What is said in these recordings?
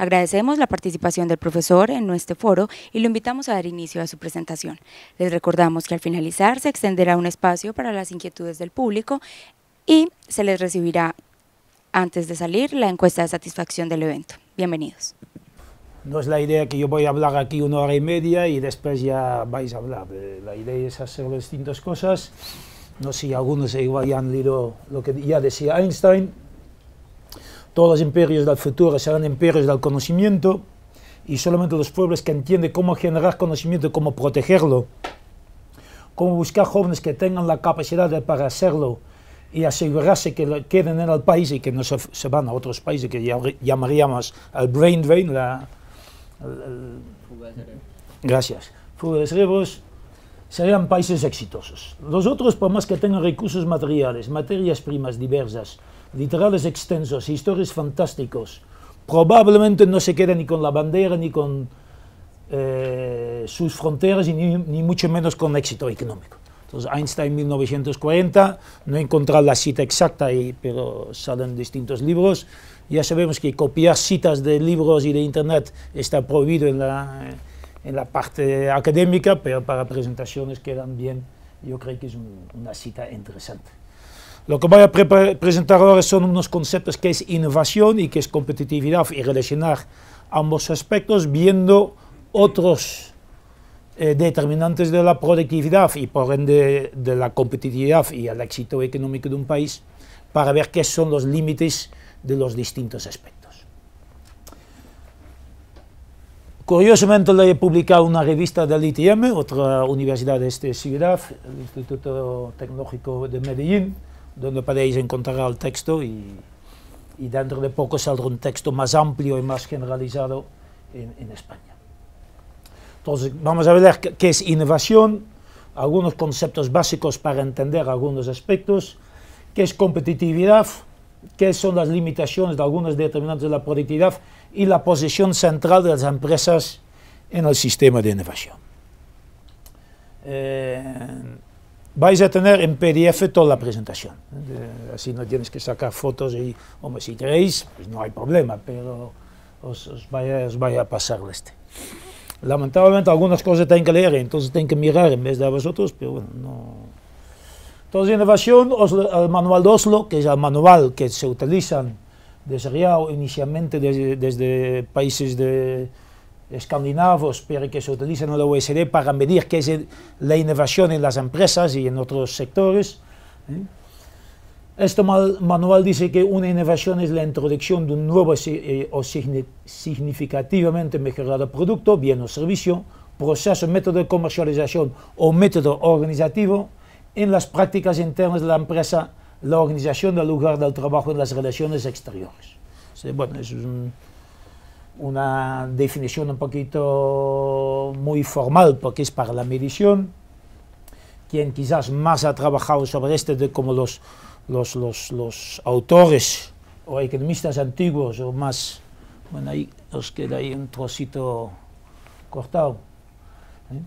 Agradecemos la participación del profesor en nuestro foro y lo invitamos a dar inicio a su presentación. Les recordamos que al finalizar se extenderá un espacio para las inquietudes del público y se les recibirá antes de salir la encuesta de satisfacción del evento. Bienvenidos. No es la idea que yo voy a hablar aquí una hora y media y después ya vais a hablar. La idea es hacer distintas cosas. No sé si algunos igual ya han leído lo que ya decía Einstein, todos los imperios del futuro serán imperios del conocimiento y solamente los pueblos que entienden cómo generar conocimiento, cómo protegerlo, cómo buscar jóvenes que tengan la capacidad para hacerlo y asegurarse que queden en el país y que no se, van a otros países que llamaríamos el brain drain, la, gracias, fuga de cerebros, serían países exitosos. Los otros, por más que tengan recursos materiales, materias primas diversas, literales extensos, historias fantásticos. Probablemente no se quede ni con la bandera, ni con eh, sus fronteras, ni, mucho menos con éxito económico. Entonces Einstein 1940, no he encontrado la cita exacta ahí, pero salen distintos libros. Ya sabemos que copiar citas de libros y de internet está prohibido en la, en la parte académica, pero para presentaciones quedan bien. Yo creo que es una cita interesante. Lo que voy a presentar ahora son unos conceptos que es innovación y que es competitividad y relacionar ambos aspectos viendo otros eh, determinantes de la productividad y por ende de la competitividad y el éxito económico de un país para ver qué son los límites de los distintos aspectos. Curiosamente le he publicado una revista del ITM, otra universidad de esta ciudad, el Instituto Tecnológico de Medellín, donde podéis encontrar el texto y, dentro de poco saldrá un texto más amplio y más generalizado en, España. Entonces, vamos a ver qué es innovación, algunos conceptos básicos para entender algunos aspectos, qué es competitividad, qué son las limitaciones de algunos determinantes de la productividad y la posición central de las empresas en el sistema de innovación. Eh, vais a tener en PDF toda la presentación. así no tienes que sacar fotos y, hombre, si queréis, pues no hay problema, pero os, os, vaya, a pasar este. Lamentablemente algunas cosas tienen que leer, entonces tengo que mirar en vez de a vosotros, pero bueno, no... Entonces, innovación, el manual de Oslo, que es el manual que se utilizan desarrollado inicialmente desde países de, escandinavos, pero que se utilizan en la OECD para medir qué es la innovación en las empresas y en otros sectores. ¿eh? Esto Este manual dice que una innovación es la introducción de un nuevo eh, o significativamente mejorado producto, bien o servicio, proceso, método de comercialización o método organizativo en las prácticas internas de la empresa, la organización del lugar del trabajo y las relaciones exteriores. bueno, es un, una definición un poquito muy formal porque es para la medición. Quien quizás más ha trabajado sobre este de como los, los, los, autores o economistas antiguos o más, bueno, ahí os queda ahí un trocito cortado. ¿eh?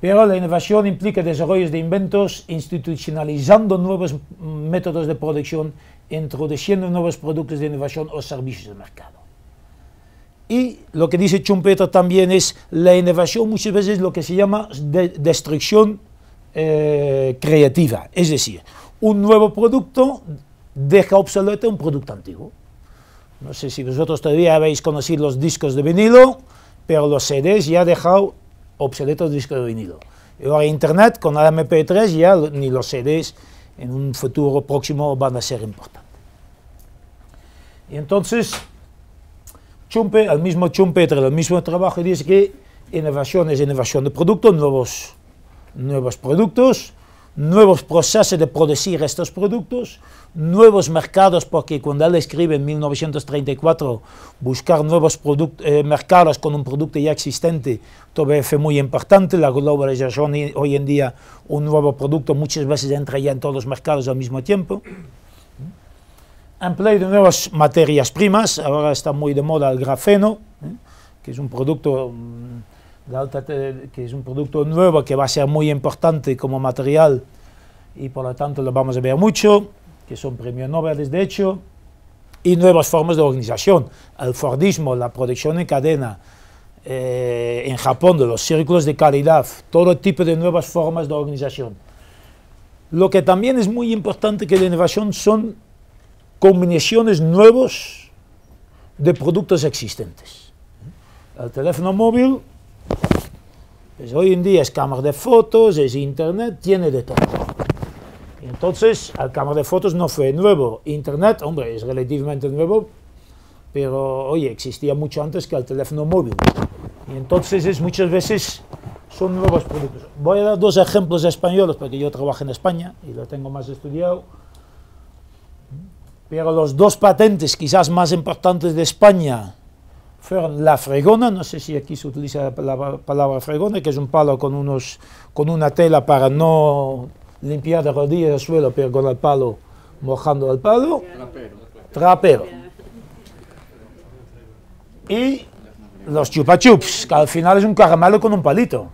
Pero la innovación implica desarrollos de inventos, institucionalizando nuevos métodos de producción, introduciendo nuevos productos de innovación o servicios de mercado. Y lo que dice Chumpeto también es la innovación muchas veces lo que se llama destrucción eh, creativa. Es decir, un nuevo producto deja obsoleto un producto antiguo. No sé si vosotros todavía habéis conocido los discos de vinilo, pero los CDs ya han dejado obsoletos discos de vinilo. Y ahora Internet con la MP3 ya ni los CDs en un futuro próximo van a ser importantes. Y entonces Chumpe, al mismo Chumpe trae el mismo trabajo y dice que innovación es innovación de productos, nuevos, nuevos productos, nuevos procesos de producir estos productos, nuevos mercados, porque cuando él escribe en 1934 buscar nuevos productos eh, mercados con un producto ya existente, todavía fue muy importante, la globalización hoy en día un nuevo producto muchas veces entra ya en todos los mercados al mismo tiempo empleo de nuevas materias primas, ahora está muy de moda el grafeno, ¿eh? que es un producto mm, que es un producto nuevo que va a ser muy importante como material y por lo tanto lo vamos a ver mucho, que son premios Nobel de hecho, y nuevas formas de organización, el Fordismo, la producción en cadena, eh, en Japón de los círculos de calidad, todo tipo de nuevas formas de organización. Lo que también es muy importante que la innovación son combinaciones nuevas de productos existentes. El teléfono móvil, pues hoy en día es cámara de fotos, es internet, tiene de todo. Entonces, la cámara de fotos no fue nuevo. Internet, hombre, es relativamente nuevo, pero hoy existía mucho antes que el teléfono móvil. Y entonces es, muchas veces son nuevos productos. Voy a dar dos ejemplos españoles, porque yo trabajo en España y lo tengo más estudiado. Pero los dos patentes quizás más importantes de España fueron la fregona, no sé si aquí se utiliza la palabra fregona, que es un palo con, unos, con una tela para no limpiar de rodillas el suelo, pero con el palo mojando el palo. Trapero. Trapero. Y los chupachups, que al final es un caramelo con un palito.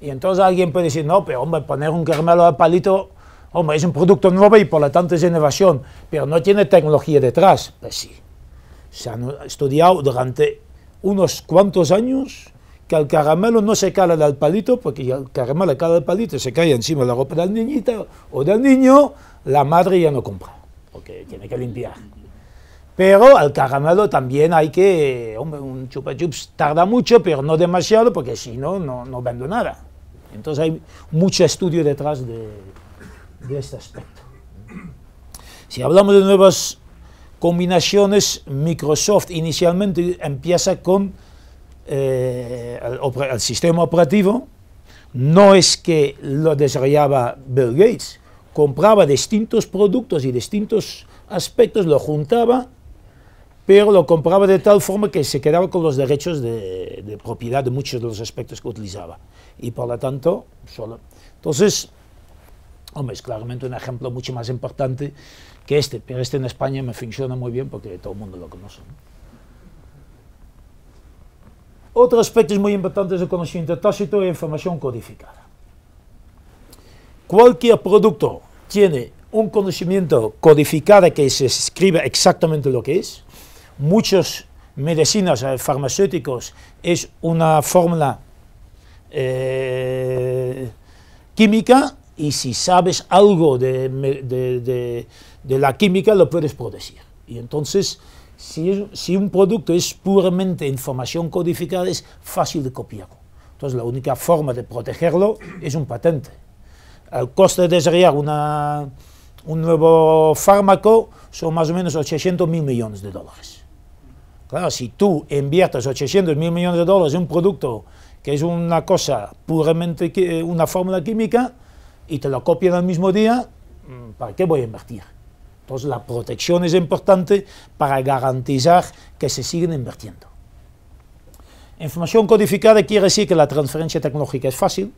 Y entonces alguien puede decir, no, pero hombre, poner un caramelo al palito Hombre, es un producto nuevo y por lo tanto es innovación, pero no tiene tecnología detrás. Pues sí, se han estudiado durante unos cuantos años que el caramelo no se cala del palito, porque el caramelo cala del palito, se cae encima de la ropa del niñito o del niño, la madre ya no compra, porque tiene que limpiar. Pero al caramelo también hay que, hombre, un chupa chups tarda mucho, pero no demasiado, porque si no, no, no vendo nada. Entonces hay mucho estudio detrás de, de este aspecto. Si hablamos de nuevas combinaciones, Microsoft inicialmente empieza con el, eh, sistema operativo. No es que lo desarrollaba Bill Gates, compraba distintos productos y distintos aspectos, lo juntaba, pero lo compraba de tal forma que se quedaba con los derechos de, de propiedad de muchos de los aspectos que utilizaba. Y por lo tanto, solo. Entonces, Hombre, es claramente un ejemplo mucho más importante que este, pero este en España me funciona muy bien porque todo el mundo lo conoce. Otro aspecto muy importante es el conocimiento tácito e información codificada. Cualquier producto tiene un conocimiento codificado que se escribe exactamente lo que es. Muchas medicinas eh, farmacéuticos es una fórmula eh, química y si sabes algo de, de, la química lo puedes producir. Y entonces, si, si, un producto es puramente información codificada, es fácil de copiar. Entonces, la única forma de protegerlo es un patente. El coste de desarrollar una, un nuevo fármaco son más o menos 800 mil millones de dólares. Claro, si tú inviertes 800 mil millones de dólares en un producto que es una cosa puramente, una fórmula química, y te lo copian al mismo día, mm, ¿para qué voy a invertir? Entonces la protección es importante para garantizar que se siguen invirtiendo. Información codificada quiere decir que la transferencia tecnológica es fácil, ¿eh?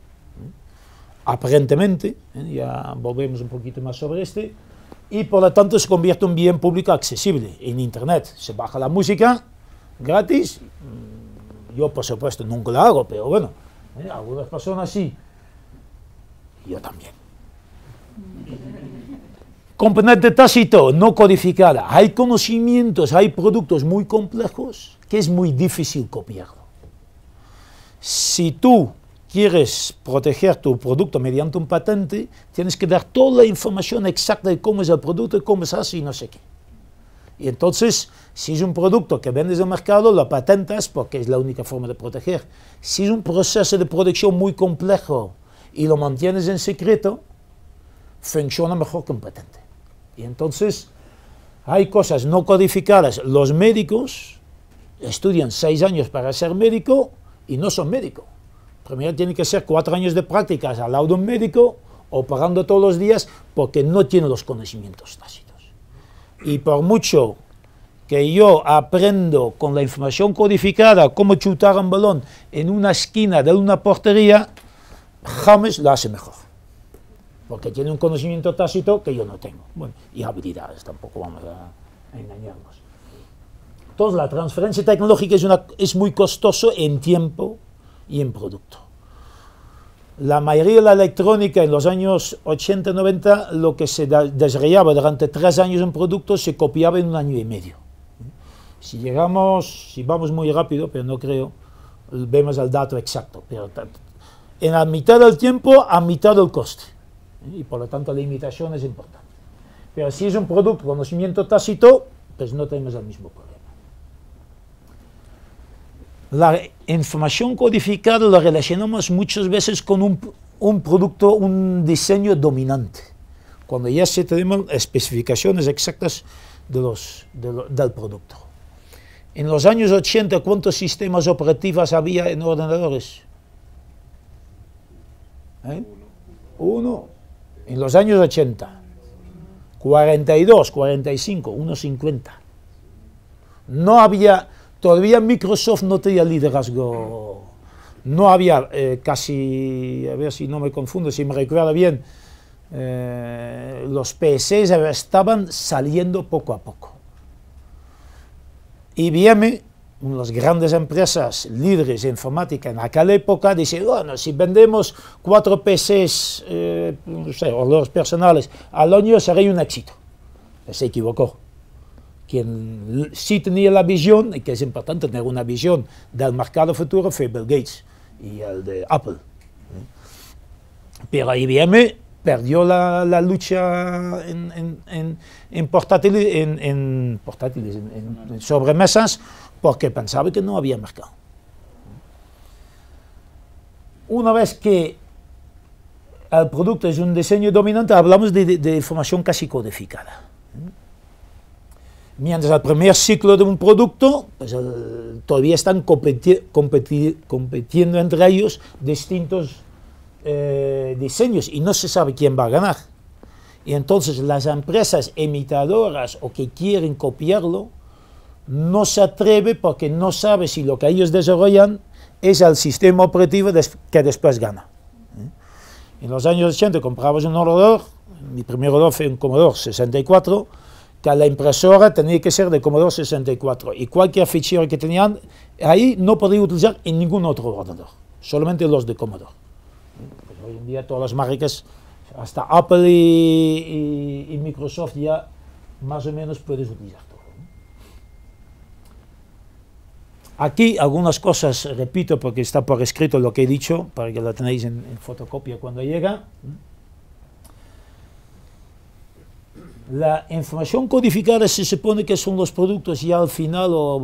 aparentemente, ¿eh? ya volvemos un poquito más sobre este, y por lo tanto se convierte en un bien público accesible en Internet. Se baja la música gratis, mm, yo por supuesto nunca la hago, pero bueno, ¿eh? algunas personas sí, yo también. Componente tácito, no codificada. Hay conocimientos, hay productos muy complejos que es muy difícil copiarlo. Si tú quieres proteger tu producto mediante un patente, tienes que dar toda la información exacta de cómo es el producto, cómo se hace y no sé qué. Y entonces, si es un producto que vendes el mercado, lo patentas porque es la única forma de proteger. Si es un proceso de producción muy complejo, y lo mantienes en secreto, funciona mejor que un patente. Y entonces hay cosas no codificadas. Los médicos estudian seis años para ser médico y no son médico. Primero tienen que ser cuatro años de prácticas al lado de un médico, o pagando todos los días, porque no tiene los conocimientos tácitos. Y por mucho que yo aprendo con la información codificada cómo chutar un balón en una esquina de una portería, James lo hace mejor. Porque tiene un conocimiento tácito que yo no tengo. Bueno, y habilidades tampoco vamos a, engañarnos. Entonces la transferencia tecnológica es, una, es muy costoso en tiempo y en producto. La mayoría de la electrónica en los años 80-90, lo que se desarrollaba durante tres años en producto, se copiaba en un año y medio. Si llegamos, si vamos muy rápido, pero no creo, vemos el dato exacto, pero en la mitad del tiempo a mitad del coste. Y por lo tanto la imitación es importante. Pero si es un producto conocimiento tácito, pues no tenemos el mismo problema. La información codificada la relacionamos muchas veces con un, producto, un diseño dominante, cuando ya se tenemos especificaciones exactas de los, del producto. En los años 80, ¿cuántos sistemas operativos había en ordenadores? ¿Eh? Uno. En los años 80. 42, 45, 1,50. No había, todavía Microsoft no tenía liderazgo. No había eh, casi, a ver si no me confundo, si me recuerdo bien, eh, los PCs estaban saliendo poco a poco. IBM las grandes empresas líderes de informática en aquella época dice, bueno, si vendemos cuatro PCs eh, no sé, o los personales al año sería un éxito. Se equivocó. Quien sí tenía la visión, y que es importante tener una visión del mercado futuro, fue Bill Gates y el de Apple. ¿eh? Pero IBM perdió la, la lucha en, en, en portátiles, en, portátiles, en sobremesas porque pues pensaba que no había mercado. Una vez que el producto es un diseño dominante, hablamos de, información casi codificada. Mientras el primer ciclo de un producto, pues, todavía están compitiendo entre ellos distintos eh, diseños y no se sabe quién va a ganar. Y entonces las empresas imitadoras o que quieren copiarlo, no se atreve porque no sabe si lo que ellos desarrollan es el sistema operativo que después gana. ¿Eh? En los años 80 comprabas un ordenador, mi primer ordenador fue un Commodore 64, que la impresora tenía que ser de Commodore 64 y cualquier fichero que tenían ahí no podía utilizar en ningún otro ordenador, solamente los de Commodore. Pues hoy en día todas las marcas, hasta Apple y Microsoft ya más o menos puedes utilizar. Aquí algunas cosas, repito, porque está por escrito lo que he dicho, para que lo tenéis en, fotocopia cuando llega. La información codificada se supone que son los productos ya al final o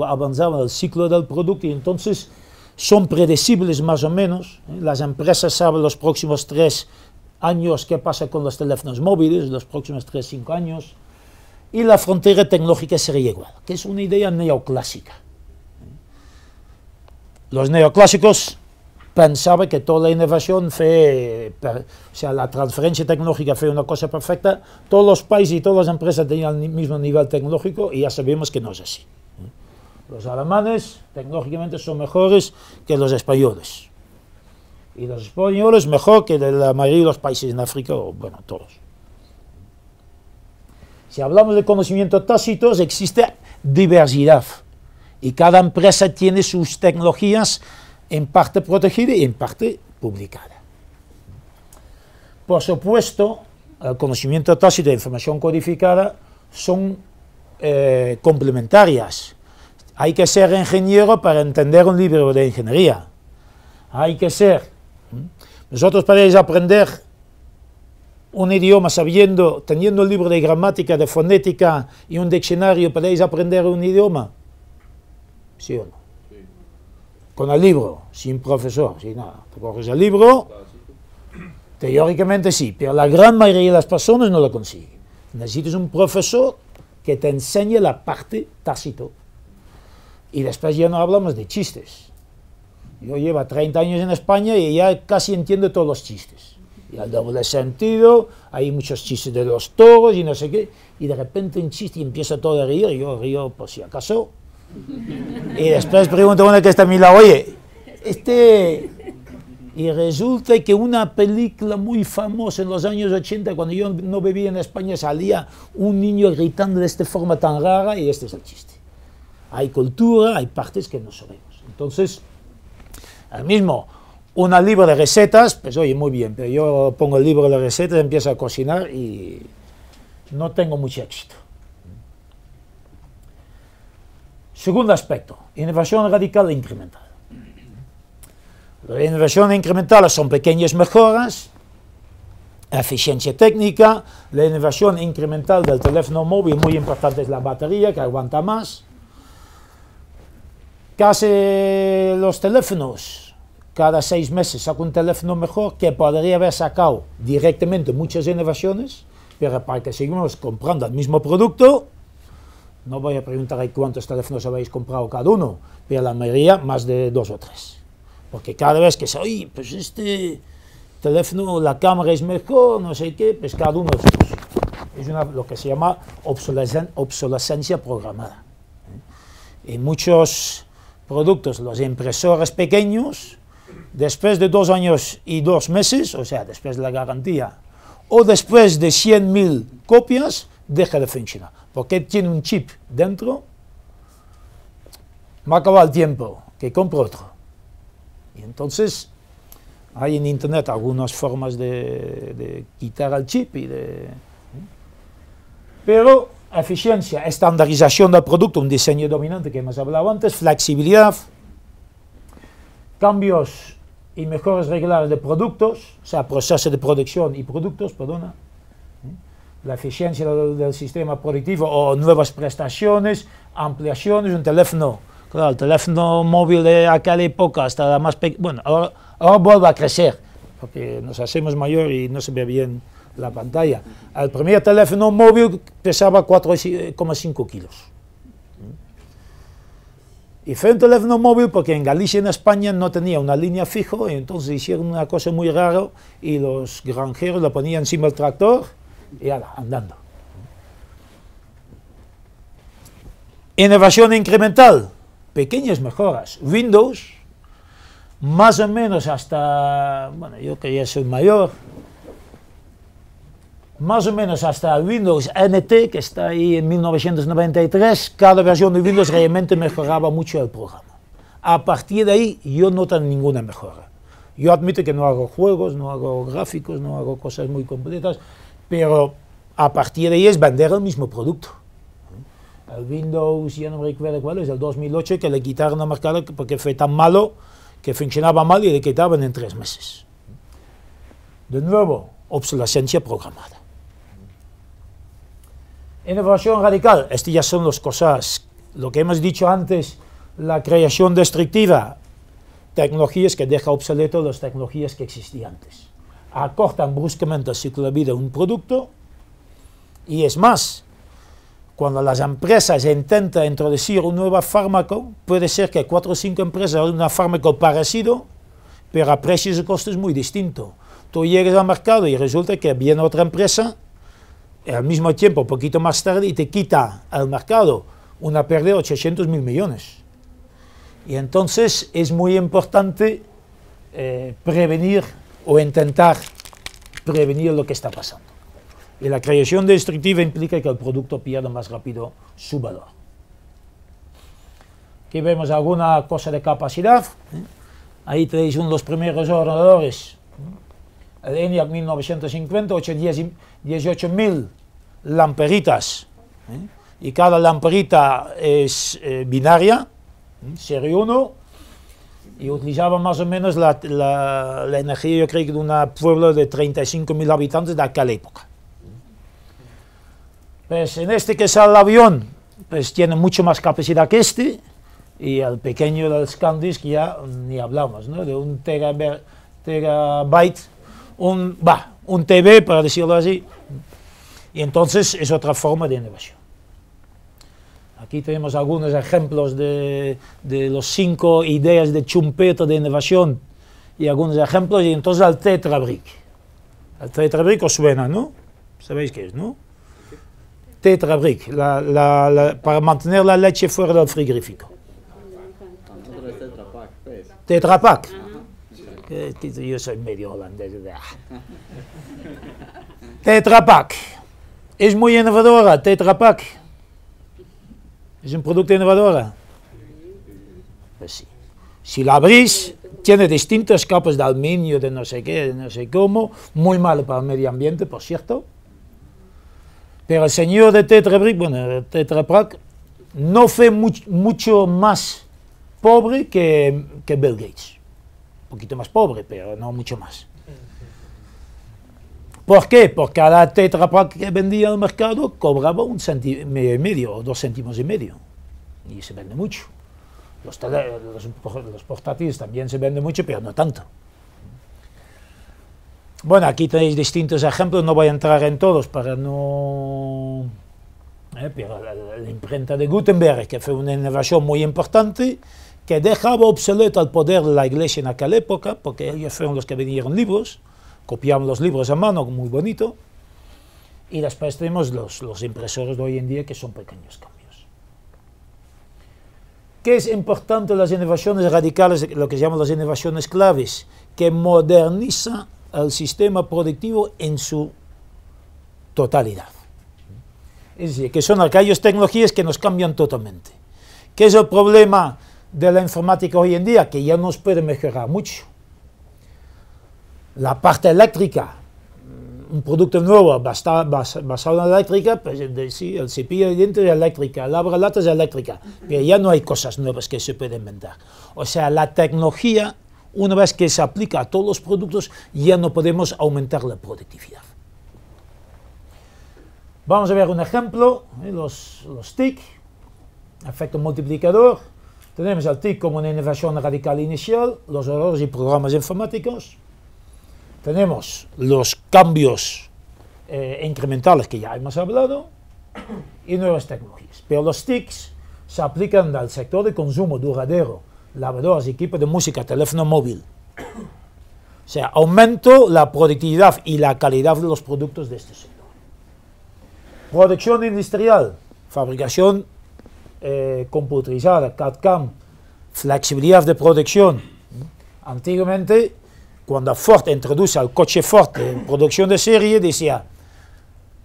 el ciclo del producto y entonces son predecibles más o menos. ¿eh? Las empresas saben los próximos tres años qué pasa con los teléfonos móviles, los próximos tres, cinco años. Y la frontera tecnológica sería igual, que es una idea neoclásica. Los neoclásicos pensaban que toda la innovación fue, o sea, la transferencia tecnológica fue una cosa perfecta. Todos los países y todas las empresas tenían el mismo nivel tecnológico y ya sabemos que no es así. ¿eh? Los alemanes tecnológicamente son mejores que los españoles. Y los españoles mejor que la mayoría de los países en África, o bueno, todos. Si hablamos de conocimientos tácitos, existe diversidad. Y cada empresa tiene sus tecnologías en parte protegidas y en parte publicada. Por supuesto, el conocimiento tácito de información codificada son eh, complementarias. Hay que ser ingeniero para entender un libro de ingeniería. Hay que ser. Nosotros podéis aprender un idioma sabiendo, teniendo un libro de gramática, de fonética y un diccionario, podéis aprender un idioma. ¿Sí o no? Con el libro, sin profesor, sin nada. Te coges el libro, teóricamente sí, pero la gran mayoría de las personas no lo consiguen. Necesitas un profesor que te enseñe la parte tácito. Y después ya no hablamos de chistes. Yo llevo 30 años en España y ya casi entiendo todos los chistes. Y al doble sentido, hay muchos chistes de los toros y no sé qué. Y de repente un chiste y empieza todo a reír. Yo río por si acaso, y después pregunto a que está a mi lado, oye, este... Y resulta que una película muy famosa en los años 80, cuando yo no vivía en España, salía un niño gritando de esta forma tan rara y este es el chiste. Hay cultura, hay partes que no sabemos. Entonces, al mismo, un libro de recetas, pues oye, muy bien, pero yo pongo el libro de recetas, empiezo a cocinar y no tengo mucho éxito. Segundo aspecto, innovación radical e incremental. La innovación incremental son pequeñas mejoras, eficiencia técnica, la innovación incremental del teléfono móvil, muy importante es la batería, que aguanta más. Casi los teléfonos, cada seis meses saca un teléfono mejor que podría haber sacado directamente muchas innovaciones, pero para que sigamos comprando el mismo producto, no voy a preguntar cuántos teléfonos habéis comprado cada uno, pero la mayoría más de dos o tres. Porque cada vez que se, oye, pues este teléfono, la cámara es mejor, no sé qué, pues cada uno es una, lo que se llama obsolescencia, programada. ¿eh? Y muchos productos, los impresores pequeños, después de dos años y dos meses, o sea, después de la garantía, o después de 100.000 copias, deja de funcionar, porque tiene un chip dentro, me acaba el tiempo, que compro otro. Y entonces hay en Internet algunas formas de, quitar el chip y de... ¿eh? Pero eficiencia, estandarización del producto, un diseño dominante que hemos hablado antes, flexibilidad, cambios y mejores regulares de productos, o sea, procesos de producción y productos, perdona, la eficiencia del, sistema productivo o nuevas prestaciones, ampliaciones, un teléfono. Claro, el teléfono móvil de aquella época hasta más Bueno, ahora, ahora vuelve a crecer, porque nos hacemos mayor y no se ve bien la pantalla. El primer teléfono móvil pesaba 4,5 eh, kilos. Y fue un teléfono móvil porque en Galicia, en España, no tenía una línea fijo, y entonces hicieron una cosa muy rara y los granjeros lo ponían encima del tractor y ala, andando. Innovación incremental, pequeñas mejoras. Windows, más o menos hasta, bueno, yo que ya soy mayor, más o menos hasta Windows NT, que está ahí en 1993, cada versión de Windows realmente mejoraba mucho el programa. A partir de ahí yo no ninguna mejora. Yo admito que no hago juegos, no hago gráficos, no hago cosas muy completas, pero a partir de ahí es vender el mismo producto. El Windows, ya no recuerdo cuál es, el 2008, que le quitaron a mercado porque fue tan malo que funcionaba mal y le quitaban en tres meses. De nuevo, obsolescencia programada. Innovación radical. Estas ya son las cosas, lo que hemos dicho antes, la creación destructiva. Tecnologías que deja obsoleto las tecnologías que existían antes acortan bruscamente el ciclo de vida de un producto y es más, cuando las empresas intentan introducir un nuevo fármaco, puede ser que cuatro o cinco empresas hagan un fármaco parecido, pero a precios y costes muy distintos. Tú llegas al mercado y resulta que viene otra empresa al mismo tiempo, un poquito más tarde, y te quita al mercado una pérdida de 800 mil millones. Y entonces es muy importante eh, prevenir o intentar prevenir lo que está pasando. Y la creación destructiva implica que el producto pierda más rápido su valor. Aquí vemos alguna cosa de capacidad. ¿eh? Ahí tenéis uno de los primeros ordenadores. El ENIAC 1950, 18.000 lamperitas. ¿eh? Y cada lamperita es eh, binaria, serie 1 y utilizaba más o menos la, energía, yo creo de un pueblo de 35.000 habitantes de aquella época. Pues en este que sale el avión, pues tiene mucho más capacidad que este, y el pequeño del Scandisk ya ni hablamos, ¿no? De un terabyte, terabyte un, bah, un TB, para decirlo así. Y entonces es otra forma de innovación. Aquí tenemos algunos ejemplos de, de los cinco ideas de Chumpeto de innovación y algunos ejemplos, y entonces al tetrabric. Al tetrabric os suena, ¿no? Sabéis qué es, ¿no? Tetrabric, para mantener la leche fuera del frigorífico. Tetrapac. Pues. Eh, yo soy medio holandés. Tetrapac. Es muy innovadora, Tetrapac. ¿Es un producto innovador. Pues sí. Si la abrís, tiene distintas capas de aluminio, de no sé qué, de no sé cómo, muy malo para el medio ambiente, por cierto. Pero el señor de Tetra bueno, Tetra Pak, no fue mucho más pobre que, que Bill Gates. Un poquito más pobre, pero no mucho más. ¿Por qué? Porque cada Tetra que vendía el mercado cobraba un centímetro y medio o dos céntimos y medio. Y se vende mucho. Los, portátiles también se venden mucho, pero no tanto. Bueno, aquí tenéis distintos ejemplos, no voy a entrar en todos para no... Eh, pero la, la, imprenta de Gutenberg, que fue una innovación muy importante, que dejaba obsoleto al poder de la iglesia en aquella época, porque ellos fueron los que vendieron libros, copiamos los libros a mano, muy bonito, y después tenemos los, los impresores de hoy en día que son pequeños cambios. ¿Qué es importante las innovaciones radicales, lo que se llaman las innovaciones claves? Que moderniza el sistema productivo en su totalidad. Es decir, que son aquellas tecnologías que nos cambian totalmente. ¿Qué es el problema de la informática hoy en día? Que ya nos puede mejorar mucho la parte eléctrica, un producto nuevo basada basado en eléctrica, pues sí, el cepillo de dientes es eléctrica, el lata es eléctrica, pero ya no hay cosas nuevas que se pueden inventar. O sea, la tecnología, una vez que se aplica a todos los productos, ya no podemos aumentar la productividad. Vamos a ver un ejemplo, ¿eh? los, los TIC, efecto multiplicador. Tenemos el TIC como una innovación radical inicial, los errores y programas informáticos tenemos los cambios eh, incrementales que ya hemos hablado y nuevas tecnologías. Pero los TICs se aplican al sector de consumo duradero, lavadoras, equipos de música, teléfono móvil. O sea, aumento la productividad y la calidad de los productos de este sector. Producción industrial, fabricación eh, computarizada, CAD-CAM, flexibilidad de producción. Antiguamente cuando Ford introduce al coche Ford en producción de serie, decía,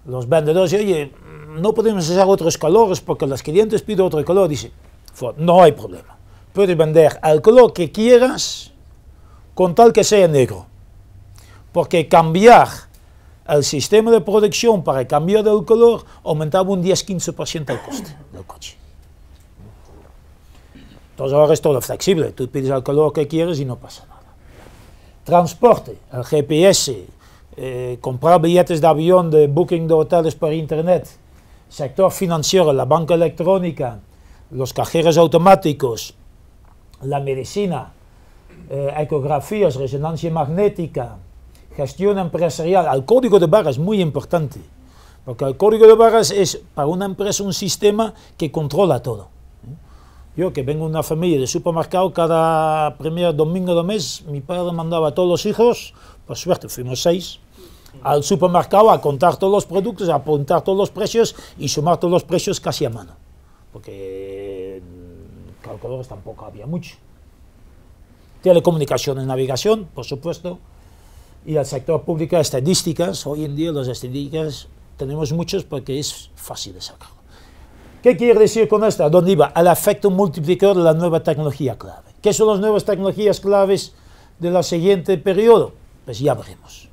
los vendedores, oye, no podemos usar otros colores porque los clientes piden otro color. Dice, Ford, no hay problema. Puedes vender el color que quieras con tal que sea negro. Porque cambiar el sistema de producción para cambiar el color aumentaba un 10-15% el coste del coche. Entonces ahora es todo flexible. Tú pides el color que quieres y no pasa nada transporte, el GPS, eh, comprar billetes de avión, de booking de hoteles por internet, sector financiero, la banca electrónica, los cajeros automáticos, la medicina, eh, ecografías, resonancia magnética, gestión empresarial. El código de barras es muy importante, porque el código de barras es para una empresa un sistema que controla todo. Yo que vengo de una familia de supermercado, cada primer domingo de mes mi padre mandaba a todos los hijos, por suerte fuimos seis, al supermercado a contar todos los productos, a apuntar todos los precios y sumar todos los precios casi a mano. Porque mm, calculadores tampoco había mucho. Telecomunicación y navegación, por supuesto. Y el sector público, estadísticas. Hoy en día las estadísticas tenemos muchos porque es fácil de sacar. ¿Qué quiere decir con esto? ¿A dónde iba? Al efecto multiplicador de la nueva tecnología clave. ¿Qué son las nuevas tecnologías claves del siguiente periodo? Pues ya veremos.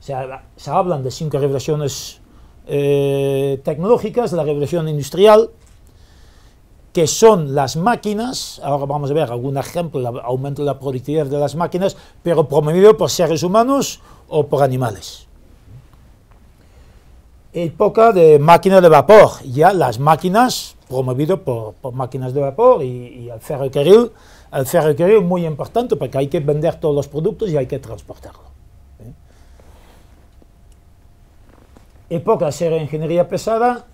Se, hablan de cinco revoluciones eh, tecnológicas, la revolución industrial, que son las máquinas, ahora vamos a ver algún ejemplo, aumento de la productividad de las máquinas, pero promovido por seres humanos o por animales época de máquinas de vapor, ya las máquinas promovido por, máquinas de vapor y, el ferrocarril, el ferrocarril muy importante porque hay que vender todos los productos y hay que transportarlo. ¿eh? Época Época la ingeniería pesada,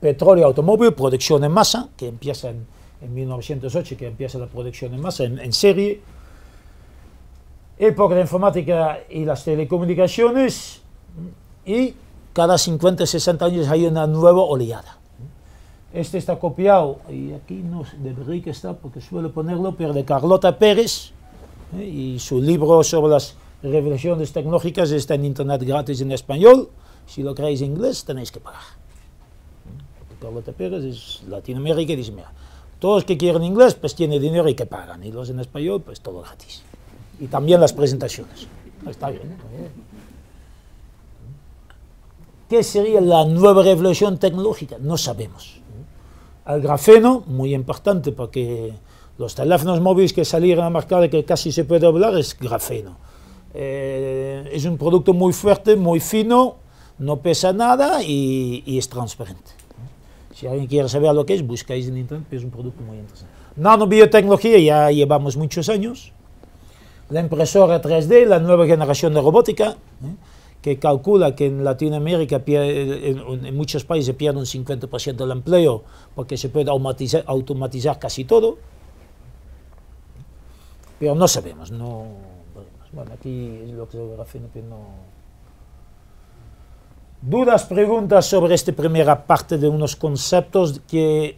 petróleo automóvil, producción en masa, que empieza en, 1908, que empieza la producción en masa, en, serie. Época de informática y las telecomunicaciones y cada 50, 60 años hay una nueva oleada. Este está copiado, y aquí no de que está, porque suelo ponerlo, pero de Carlota Pérez, ¿eh? y su libro sobre las revelaciones tecnológicas está en internet gratis en español. Si lo queréis en inglés, tenéis que pagar. Carlota Pérez es Latinoamérica y dice, mira, todos que quieren inglés, pues tienen dinero y que pagan. Y los en español, pues todo gratis. Y también las presentaciones. Está bien. ¿eh? ¿Qué sería la nueva revolución tecnológica? No sabemos. El grafeno, muy importante, porque los teléfonos móviles que salieron a mercado que casi se puede hablar es grafeno. Eh, es un producto muy fuerte, muy fino, no pesa nada y, es transparente. Si alguien quiere saber lo que es, buscáis en internet, es un producto muy interesante. Nanobiotecnología, ya llevamos muchos años. La impresora 3D, la nueva generación de robótica. ¿eh? que calcula que en Latinoamérica, en, muchos países pierde un 50% del empleo, porque se puede automatizar, casi todo, pero no sabemos, no... Bueno, aquí es lo que no... Dudas, preguntas sobre esta primera parte de unos conceptos que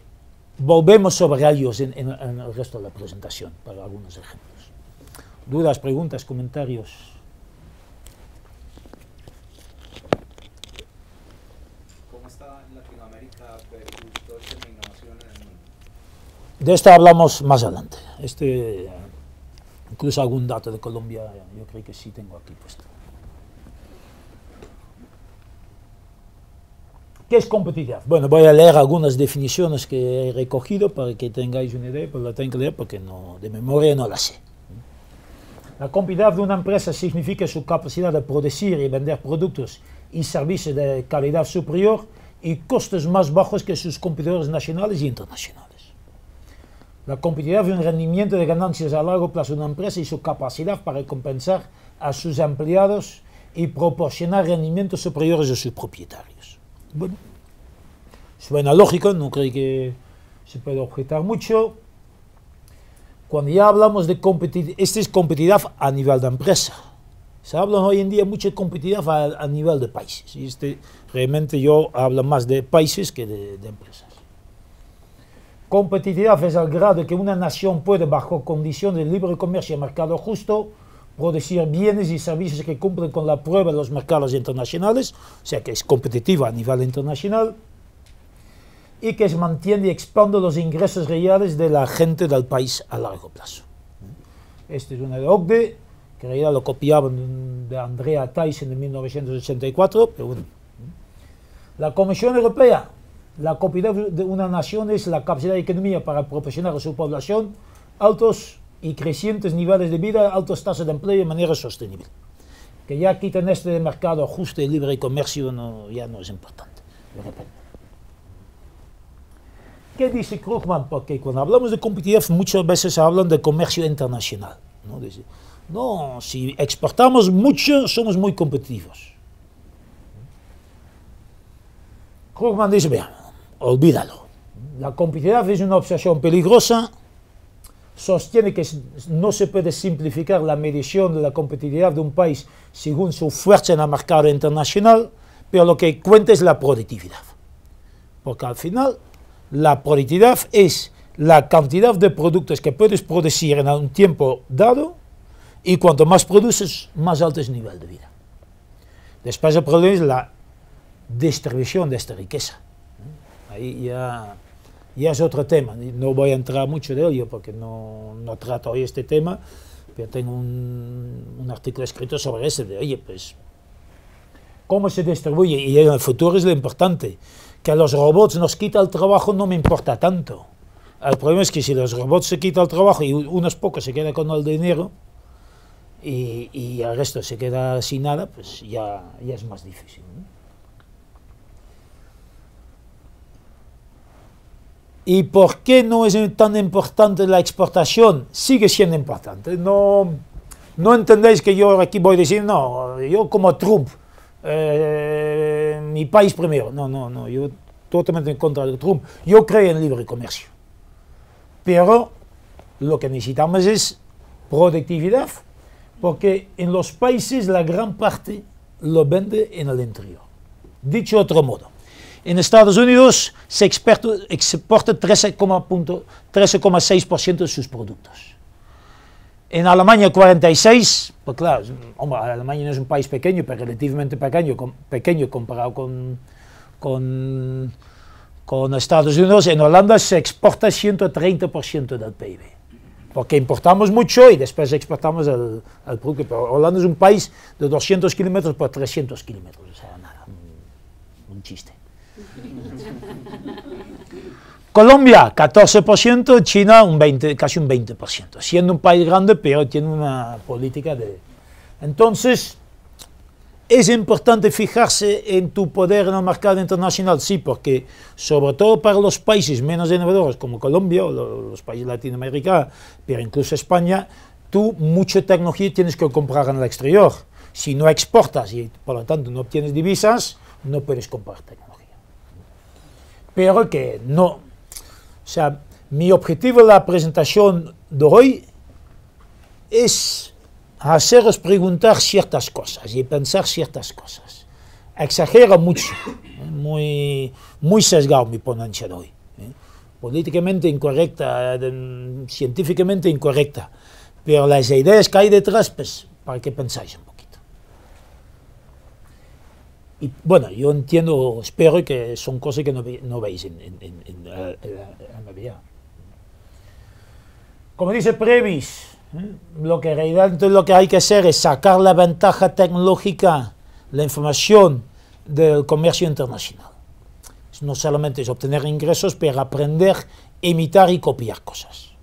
volvemos sobre ellos en el resto de la presentación, para algunos ejemplos. Dudas, preguntas, comentarios. De esto hablamos más adelante. Este, incluso algún dato de Colombia, yo creo que sí tengo aquí puesto. ¿Qué es competitividad? Bueno, voy a leer algunas definiciones que he recogido para que tengáis una idea, pero pues la tengo que leer porque no, de memoria no la sé. La competitividad de una empresa significa su capacidad de producir y vender productos y servicios de calidad superior y costes más bajos que sus competidores nacionales e internacionales. La competitividad es un rendimiento de ganancias a largo plazo de una empresa y su capacidad para compensar a sus empleados y proporcionar rendimientos superiores a sus propietarios. Bueno, suena lógico, no creo que se pueda objetar mucho. Cuando ya hablamos de competitividad, esta es competitividad a nivel de empresa. Se habla hoy en día mucho de competitividad a, nivel de países. Y este, realmente yo hablo más de países que de empresas. Competitividad es el grado que una nación puede, bajo condiciones de libre comercio y mercado justo, producir bienes y servicios que cumplen con la prueba de los mercados internacionales, o sea que es competitiva a nivel internacional, y que mantiene y expande los ingresos reales de la gente del país a largo plazo. Este es una de OCDE, que en lo copiaban de Andrea Tyson en 1984, La Comisión Europea la competitividad de una nación es la capacidad de economía para proporcionar a su población altos y crecientes niveles de vida, altas tasas de empleo de manera sostenible. Que ya quiten este mercado justo y libre comercio ya no es importante. ¿Qué dice Krugman? Porque cuando hablamos de competitividad muchas veces hablan de comercio internacional. ¿no? no, si exportamos mucho somos muy competitivos. Krugman dice, bien olvídalo. La competitividad es una obsesión peligrosa, sostiene que no se puede simplificar la medición de la competitividad de un país según su fuerza en el mercado internacional, pero lo que cuenta es la productividad. Porque al final, la productividad es la cantidad de productos que puedes producir en un tiempo dado y cuanto más produces, más alto es el nivel de vida. Después el problema es la distribución de esta riqueza ahí ya, es otro tema. No voy a entrar mucho de ello porque no, no trato hoy este tema, pero tengo un, un artículo escrito sobre ese, de oye, pues, ¿cómo se distribuye? Y en el futuro es lo importante. Que a los robots nos quita el trabajo no me importa tanto. El problema es que si los robots se quita el trabajo y unos pocos se quedan con el dinero, y, y, el resto se queda sin nada, pues ya, ya es más difícil. ¿Y por qué no es tan importante la exportación? Sigue siendo importante. No, no entendéis que yo aquí voy a decir, no, yo como Trump, eh, mi país primero. No, no, no, yo totalmente en contra de Trump. Yo creo en libre comercio. Pero lo que necesitamos es productividad, porque en los países la gran parte lo vende en el interior. Dicho de otro modo, en Estados Unidos se exporta 13,6% de sus productos. En Alemania 46, pues claro, hombre, Alemania no es un país pequeño, pero relativamente pequeño, pequeño comparado con, con, con, Estados Unidos. En Holanda se exporta 130% del PIB, porque importamos mucho y después exportamos el, producto. Holanda es un país de 200 kilómetros por 300 kilómetros, o sea, nada, un chiste. Colombia, 14%, China un 20, casi un 20%. Siendo un país grande, pero tiene una política de... Entonces, ¿es importante fijarse en tu poder en el mercado internacional? Sí, porque sobre todo para los países menos innovadores como Colombia o los países latinoamericanos, pero incluso España, tú mucha tecnología tienes que comprar en el exterior. Si no exportas y por lo tanto no obtienes divisas, no puedes comprar tecnología pero que no. sea, mi objetivo en la presentación de hoy es haceros preguntar ciertas cosas y pensar ciertas cosas. Exagero mucho, ¿eh? muy, muy sesgado mi ponencia de hoy. ¿eh? Políticamente incorrecta, científicamente incorrecta, pero las ideas que hay detrás, pues, para que pensáis un poco. Y bueno, yo entiendo, espero que son cosas que no, veis en, la, la, Como dice Previs, ¿eh? lo que realmente lo que hay que hacer es sacar la ventaja tecnológica, la información del comercio internacional. No solamente es obtener ingresos, pero aprender, imitar y copiar cosas.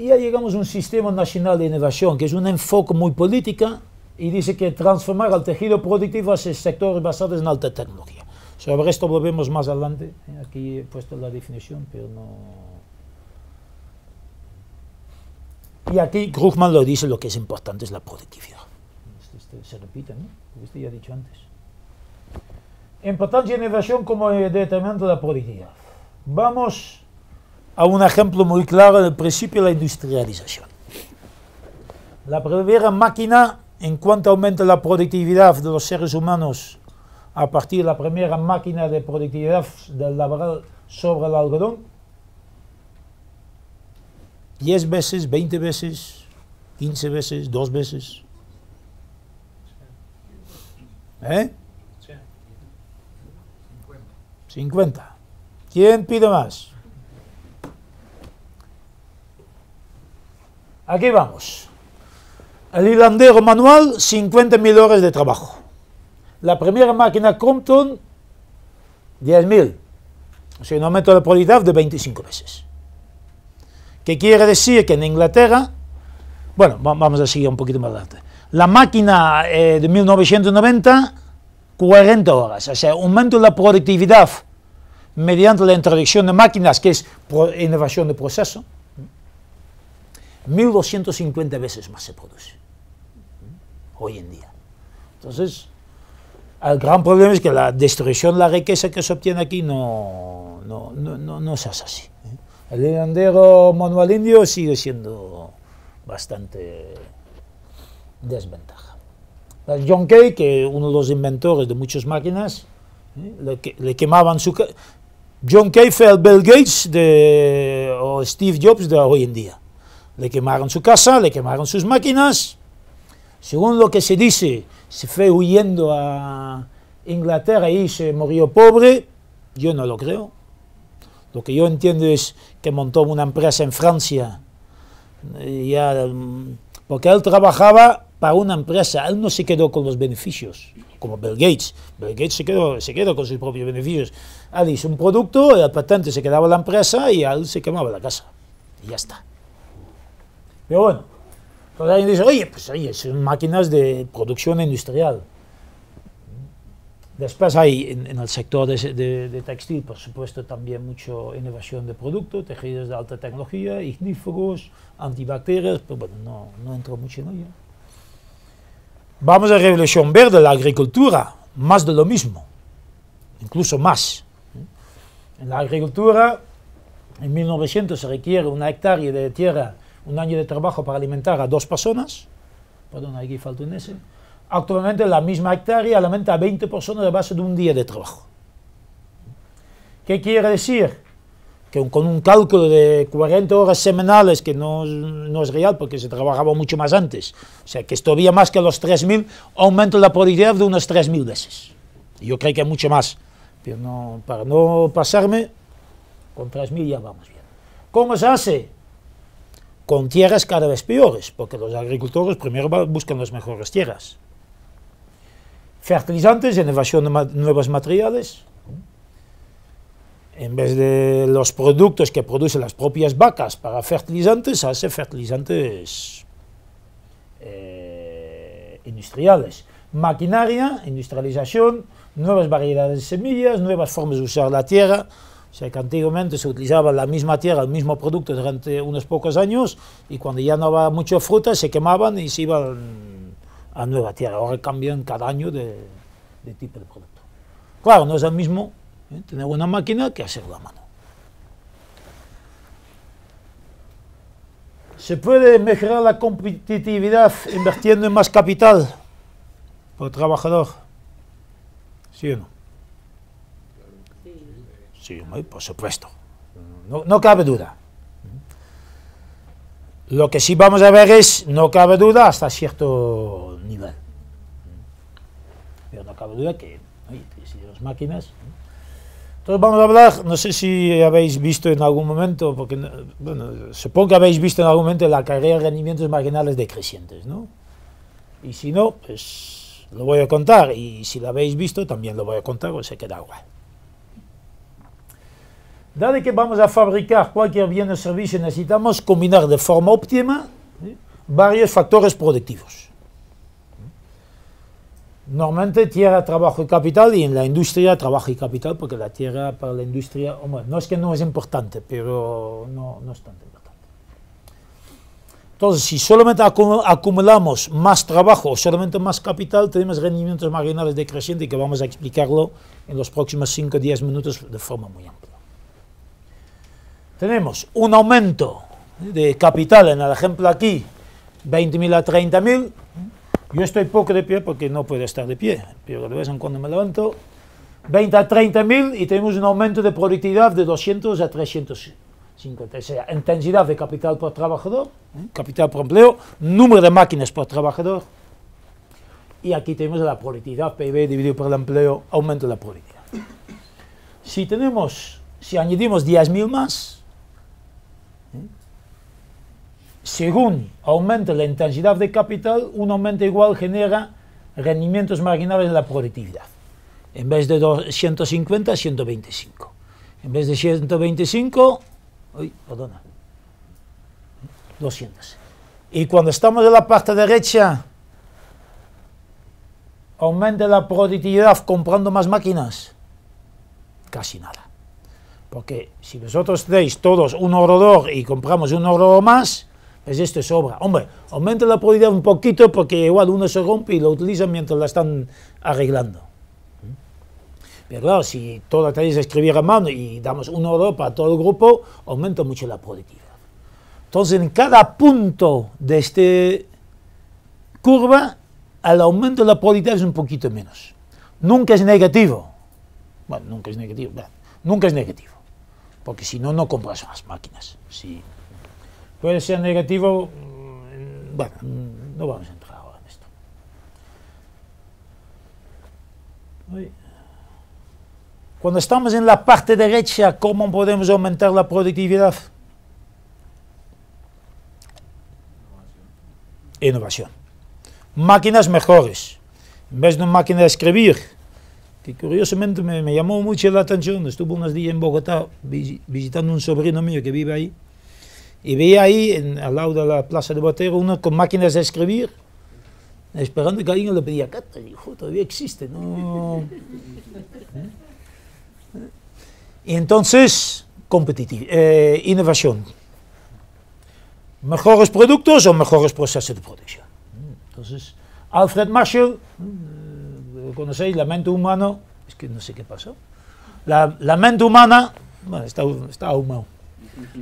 Y ya llegamos a un sistema nacional de innovación, que es un enfoque muy política y dice que transformar al tejido productivo hacia sectores basados en alta tecnología. Sobre esto volvemos más adelante. Eh, aquí he puesto la definición, pero no. Y aquí Krugman lo dice: lo que es importante es la productividad. Este, este, se repite, ¿no? Lo este ya he dicho antes. Importancia de innovación como eh, determinante de la productividad. Vamos a un ejemplo muy claro del principio de la industrialización. La primera máquina, en cuanto aumenta la productividad de los seres humanos a partir de la primera máquina de productividad del laboral sobre el algodón, 10 veces, 20 veces, 15 veces, 2 veces. ¿Eh? 50. ¿Quién pide más? Aquí vamos. El hilandero manual, 50.000 horas de trabajo. La primera máquina Compton, 10.000. O sea, un aumento de probabilidad de 25 veces. ¿Qué quiere decir? Que en Inglaterra, bueno, vamos a seguir un poquito más adelante. La máquina eh, de 1990, 40 horas. O sea, aumento de la productividad mediante la introducción de máquinas, que es innovación de proceso. 1250 veces más se produce hoy en día. Entonces, el gran problema es que la destrucción, la riqueza que se obtiene aquí no, no, se hace así. ¿eh? El hilandero manual indio sigue siendo bastante desventaja. John Kay, que uno de los inventores de muchas máquinas, ¿eh? le, quemaban su... John Kay fue el Bill Gates de, o Steve Jobs de hoy en día. Le quemaron su casa, le quemaron sus máquinas. Según lo que se dice, se fue huyendo a Inglaterra y se murió pobre. Yo no lo creo. Lo que yo entiendo es que montó una empresa en Francia. Eh, mm, porque él trabajaba para una empresa, él no se quedó con los beneficios, como Bill Gates. Bill Gates se quedó, se quedó con sus propios beneficios. Él hizo un producto, la patente se quedaba la empresa y él se quemaba la casa. Y ya está. Pero bueno, entonces alguien dice, oye, pues oye, son máquinas de producción industrial. Después hay en, el sector de, de, textil, por supuesto, también mucha innovación de productos, tejidos de alta tecnología, ignífugos, antibacterias, pero bueno, no, no entro mucho en ello. Vamos a revolución verde, la agricultura, más de lo mismo, incluso más. En la agricultura, en 1900 se requiere una hectárea de tierra un año de trabajo para alimentar a dos personas, perdón, aquí falta un ese. actualmente la misma hectárea alimenta a 20 personas a base de un día de trabajo. ¿Qué quiere decir? Que con un cálculo de 40 horas semanales, que no, es real porque se trabajaba mucho más antes, o sea que esto había más que los 3.000, aumento la productividad de unos 3.000 veces. Yo creo que mucho más, pero para no pasarme, con 3.000 ya vamos bien. ¿Cómo se hace? con tierras cada vez peores, porque los agricultores primero buscan las mejores tierras. Fertilizantes, innovación de nuevos materiales. En vez de los productos que producen las propias vacas para fertilizantes, hace fertilizantes eh, industriales. Maquinaria, industrialización, nuevas variedades de semillas, nuevas formas de usar la tierra, o sea que antiguamente se utilizaba la misma tierra, el mismo producto durante unos pocos años y cuando ya no había mucho fruta se quemaban y se iban a nueva tierra. Ahora cambian cada año de, tipo de producto. Claro, no es el mismo ¿eh? tener una máquina que hacerlo a mano. ¿Se puede mejorar la competitividad invirtiendo en más capital por trabajador? ¿Sí o no? por supuesto. No, cabe duda. Lo que sí vamos a ver es, no cabe duda, hasta cierto nivel. Pero no cabe duda que, oye, si las máquinas... Entonces vamos a hablar, no sé si habéis visto en algún momento, porque, supongo que habéis visto en algún momento la carrera de rendimientos marginales decrecientes, ¿no? Y si no, pues lo voy a contar, y si lo habéis visto, también lo voy a contar, o se queda agua Dado que vamos a fabricar cualquier bien o servicio, necesitamos combinar de forma óptima varios factores productivos. Normalmente tierra, trabajo y capital, y en la industria trabajo y capital, porque la tierra para la industria, no es que no es importante, pero no, es tan importante. Entonces, si solamente acumulamos más trabajo, o solamente más capital, tenemos rendimientos marginales decrecientes y que vamos a explicarlo en los próximos 5 o 10 minutos de forma muy amplia tenemos un aumento de capital en el ejemplo aquí, 20.000 a 30.000. Yo estoy poco de pie porque no puedo estar de pie, pero de vez en cuando me levanto. 20 a 30.000 y tenemos un aumento de productividad de 200 a 350. O sea, intensidad de capital por trabajador, ¿eh? capital por empleo, número de máquinas por trabajador. Y aquí tenemos la productividad, PIB dividido por el empleo, aumento de la productividad. Si tenemos, si añadimos 10.000 más, según aumenta la intensidad de capital, un aumento igual genera rendimientos marginales de la productividad. En vez de 150, 125. En vez de 125, 200. Y cuando estamos en la parte derecha, aumenta la productividad comprando más máquinas. Casi nada. Porque si vosotros tenéis todos un orador y compramos un orador más, es esto sobra. Hombre, aumenta la probabilidad un poquito porque igual uno se rompe y lo utiliza mientras la están arreglando. Pero claro, si toda la tarea se a mano y damos un oro para todo el grupo, aumenta mucho la probabilidad. Entonces, en cada punto de esta curva, al aumento de la probabilidad es un poquito menos. Nunca es negativo. Bueno, nunca es negativo. nunca es negativo. Porque si no, no compras más máquinas. sí puede ser negativo, mm, bueno, mm, no vamos a entrar ahora en esto. Cuando estamos en la parte derecha, ¿cómo podemos aumentar la productividad? Innovación. Máquinas mejores. En vez de una máquina de escribir, que curiosamente me, llamó mucho la atención, estuve unos días en Bogotá visitando un sobrino mío que vive ahí, y veía ahí, en, al lado de la plaza de Botero, uno con máquinas de escribir, esperando que alguien le pedía carta. Dijo, todavía existe, ¿no? y entonces, competitividad, eh, innovación. Mejores productos o mejores procesos de producción. Entonces, Alfred Marshall, eh, ¿lo conocéis? La mente humana, es que no sé qué pasó. La, mente humana, bueno, está, está humano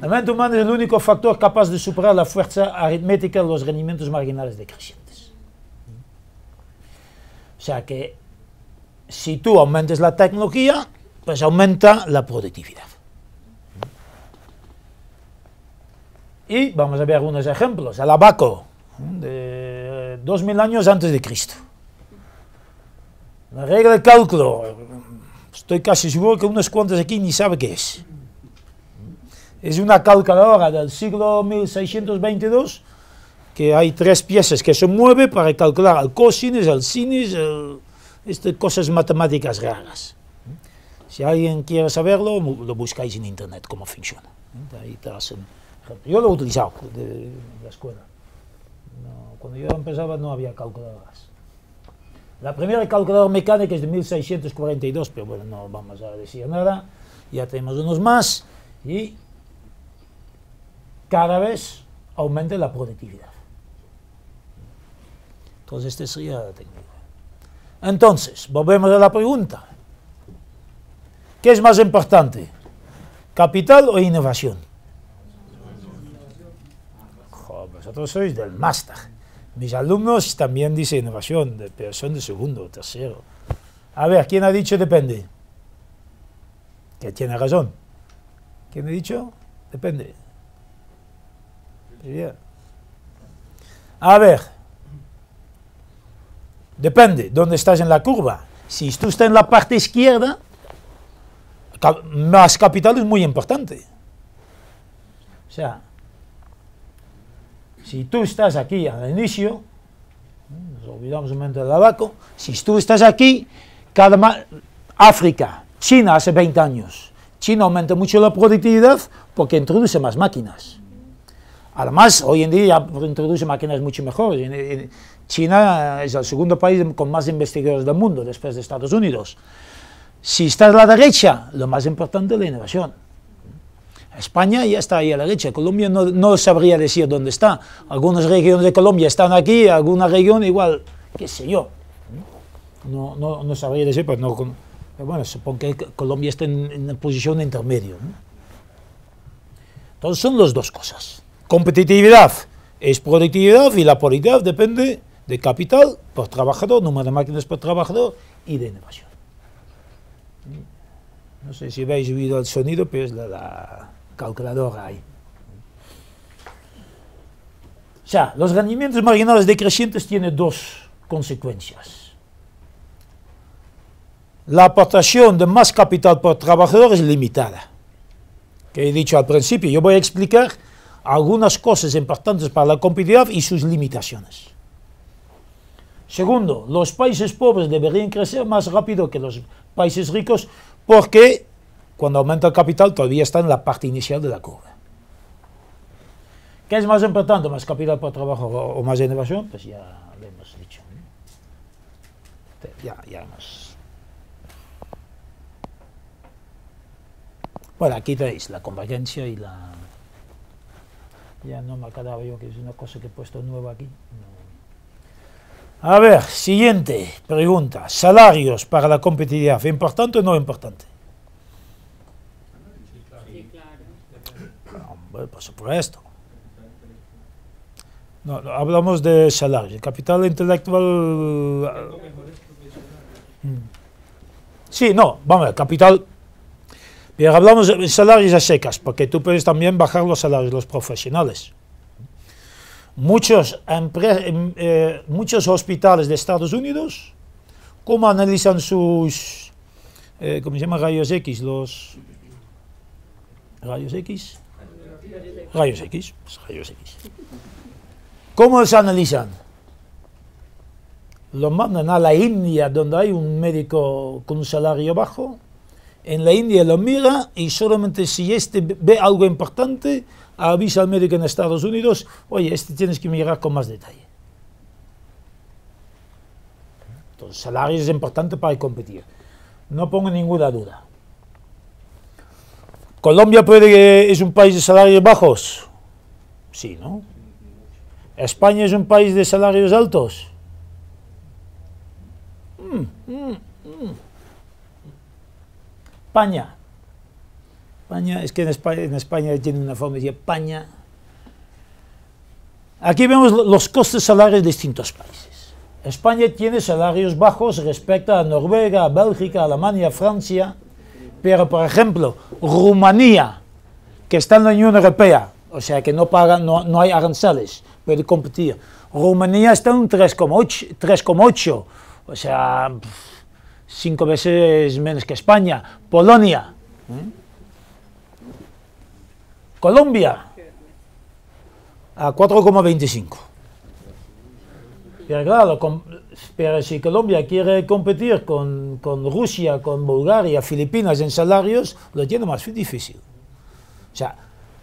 mente humana es el único factor capaz de superar la fuerza aritmética de los rendimientos marginales decrecientes. O sea que si tú aumentas la tecnología, pues aumenta la productividad. Y vamos a ver algunos ejemplos. El abaco, de 2000 años antes de Cristo. La regla de cálculo, estoy casi seguro que unos cuantos aquí ni saben qué es es una calculadora del siglo 1622 que hay tres piezas que se mueve para calcular el cosines, el eh, sines, este, cosas matemáticas raras. Si alguien quiere saberlo, lo buscáis en internet cómo funciona. yo lo he utilizado de la escuela. No, cuando yo empezaba no había calculadoras. La primera calculadora mecánica es de 1642, pero bueno, no vamos a decir nada. Ya tenemos unos más y cada vez aumente la productividad. Entonces, esta sería la técnica. Entonces, volvemos a la pregunta. ¿Qué es más importante? ¿Capital o innovación? Joder, vosotros sois del máster. Mis alumnos también dicen innovación, pero son de segundo o tercero. A ver, ¿quién ha dicho depende? Que tiene razón. ¿Quién ha dicho? Depende. A ver, depende, ¿dónde estás en la curva? Si tú estás en la parte izquierda, más capital es muy importante. O sea, si tú estás aquí al inicio, nos olvidamos un momento del abaco, si tú estás aquí, cada África, China hace 20 años, China aumenta mucho la productividad porque introduce más máquinas. Además, hoy en día ya introduce máquinas mucho mejores. China es el segundo país con más investigadores del mundo, después de Estados Unidos. Si estás a la derecha, lo más importante es la innovación. España ya está ahí a la derecha, Colombia no, sabría decir dónde está. Algunas regiones de Colombia están aquí, alguna región igual, qué sé yo. No, no, no sabría decir, pues pero, bueno, supongo que Colombia está en, una posición intermedia. Entonces son las dos cosas. Competitividad es productividad y la productividad depende de capital por pues, trabajador, número de máquinas por trabajador y de innovación. No sé si habéis oído el sonido, pero es la, la calculadora ahí. O sea, los rendimientos marginales decrecientes tienen dos consecuencias. La aportación de más capital por trabajador es limitada. Que he dicho al principio, yo voy a explicar algunas cosas importantes para la competitividad y sus limitaciones. Segundo, los países pobres deberían crecer más rápido que los países ricos porque cuando aumenta el capital todavía está en la parte inicial de la curva. ¿Qué es más importante? ¿Más capital para trabajo o más innovación? Pues ya lo hemos dicho. Ya, ya hemos... Bueno, aquí tenéis la convergencia y la... Ya no me acordaba yo que es una cosa que he puesto nueva aquí. A ver, siguiente pregunta. Salarios para la competitividad, ¿importante o no importante? Sí, claro. por esto. No, hablamos de salario, capital intelectual. Mm. Sí, no, vamos a ver, capital hablamos de salarios a secas, porque tú puedes también bajar los salarios los profesionales. Muchos, em, eh, muchos hospitales de Estados Unidos, ¿cómo analizan sus, eh, ¿cómo se llama? Rayos X, los... ¿Rayos X? Rayos X, pues rayos X. ¿Cómo los analizan? ¿Los mandan a la India, donde hay un médico con un salario bajo, en la India lo mira y solamente si este ve algo importante, avisa al médico en Estados Unidos, oye, este tienes que mirar con más detalle. Entonces, salario es importante para competir. No pongo ninguna duda. ¿Colombia puede, que es un país de salarios bajos? Sí, ¿no? ¿España es un país de salarios altos? Mm, mm, mm. España. España, es que en España, tiene una forma de España. Aquí vemos los costes salarios de distintos países. España tiene salarios bajos respecto a Noruega, Bélgica, Alemania, Francia, pero por ejemplo, Rumanía, que está en la Unión Europea, o sea que no pagan, no, hay aranceles, puede competir. Rumanía está en 3,8, o sea, cinco veces menos que España, Polonia, ¿Mm? Colombia, a 4,25. Pero claro, pero si Colombia quiere competir con, con, Rusia, con Bulgaria, Filipinas en salarios, lo tiene más difícil. O sea,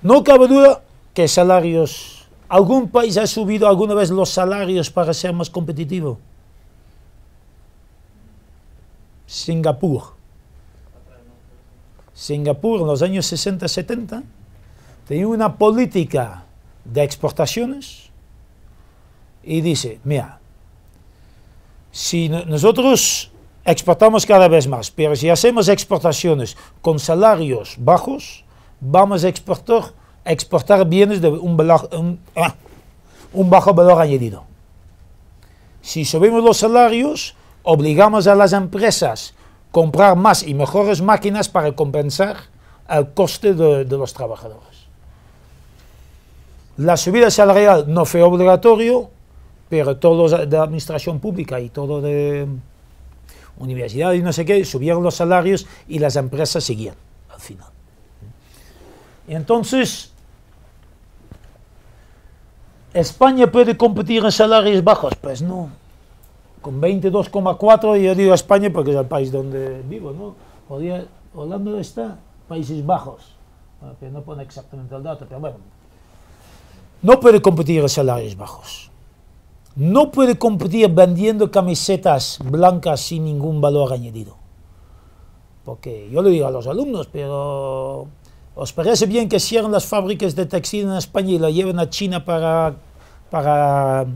no cabe duda que salarios, algún país ha subido alguna vez los salarios para ser más competitivo. Singapur. Singapur en los años 60-70 tenía una política de exportaciones y dice, mira, si nosotros exportamos cada vez más, pero si hacemos exportaciones con salarios bajos, vamos a exportar, exportar bienes de un ah, bajo valor añadido. Si subimos los salarios, obligamos a las empresas a comprar más y mejores máquinas para compensar el coste de, los trabajadores. La subida salarial no fue obligatorio, pero todos de administración pública y todo de universidad y no sé qué, subieron los salarios y las empresas seguían al final. Y entonces, ¿España puede competir en salarios bajos? Pues no con 22,4 y yo digo España porque es el país donde vivo, ¿no? Holanda está, Países Bajos, no pone exactamente el dato, pero bueno. No puede competir a salarios bajos. No puede competir vendiendo camisetas blancas sin ningún valor añadido. Porque yo le digo a los alumnos, pero ¿os parece bien que cierren las fábricas de textil en España y la lleven a China para, para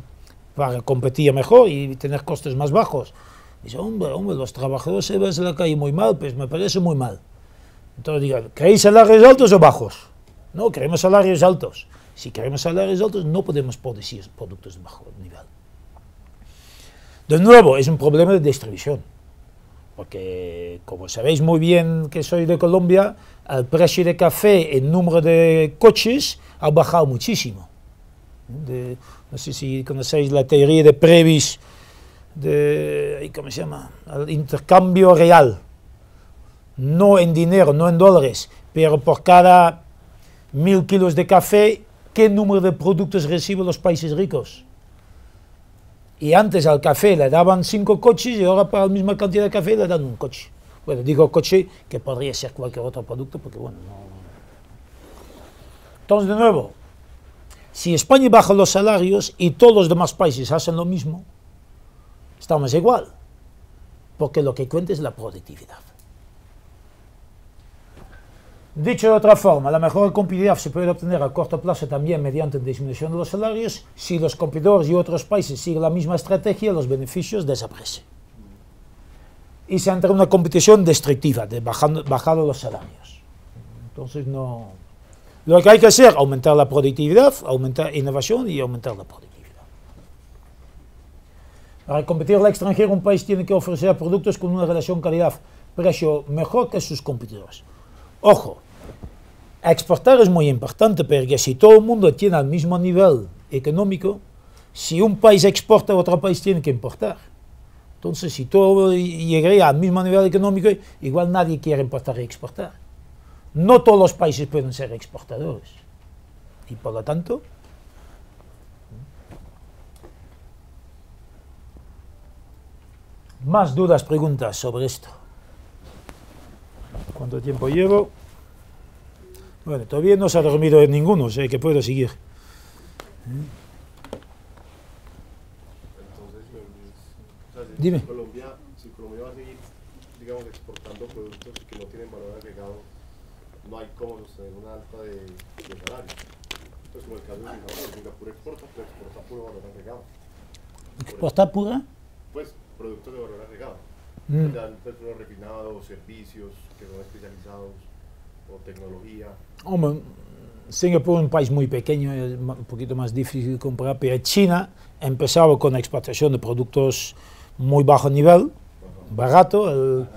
para competir mejor y tener costes más bajos. Dice, hombre, hombre, los trabajadores se ven en la calle muy mal, pues me parece muy mal. Entonces digan, ¿queréis salarios altos o bajos? No, queremos salarios altos. Si queremos salarios altos, no podemos producir productos de bajo nivel. De nuevo, es un problema de distribución. Porque, como sabéis muy bien que soy de Colombia, el precio de café, en número de coches ha bajado muchísimo. No sé si conocéis la teoría de Previs de, ¿cómo se llama? El intercambio real. No en dinero, no en dólares, pero por cada mil kilos de café, ¿qué número de productos reciben los países ricos? Y antes al café le daban cinco coches y ahora para la misma cantidad de café le dan un coche. Bueno, digo coche que podría ser cualquier otro producto porque bueno, Entonces de nuevo, si España baja los salarios y todos los demás países hacen lo mismo, estamos igual, porque lo que cuenta es la productividad. Dicho de otra forma, la mejor competitividad se puede obtener a corto plazo también mediante disminución de los salarios. Si los competidores y otros países siguen la misma estrategia, los beneficios desaparecen. Y se entra en una competición destructiva, de bajando, los salarios. Entonces no... Lo que hay que hacer, aumentar la productividad, aumentar innovación y aumentar la productividad. Para competir al extranjero, un país tiene que ofrecer productos con una relación calidad-precio mejor que sus competidores. Ojo, exportar es muy importante porque si todo el mundo tiene el mismo nivel económico, si un país exporta, otro país tiene que importar. Entonces, si todo llegaría al mismo nivel económico, igual nadie quiere importar y exportar. No todos los países pueden ser exportadores. Y por lo tanto, más dudas, preguntas sobre esto. ¿Cuánto tiempo llevo? Bueno, todavía no se ha dormido en ninguno, Sé que puedo seguir. Entonces, Dime. Colombia, si Colombia va a seguir, digamos, exportando productos que no tienen valor agregado no hay cómo en una alta de, de salario. Entonces, como el caso de Singapur, Singapur exporta, pero exporta puro valor agregado. ¿Exporta pura? Pues productos de valor agregado. Mm. Dan petróleo refinado, servicios que son especializados, o tecnología. Hombre, Singapur es un país muy pequeño, es un poquito más difícil de comprar, pero China empezaba con la exportación de productos muy bajo nivel, barato.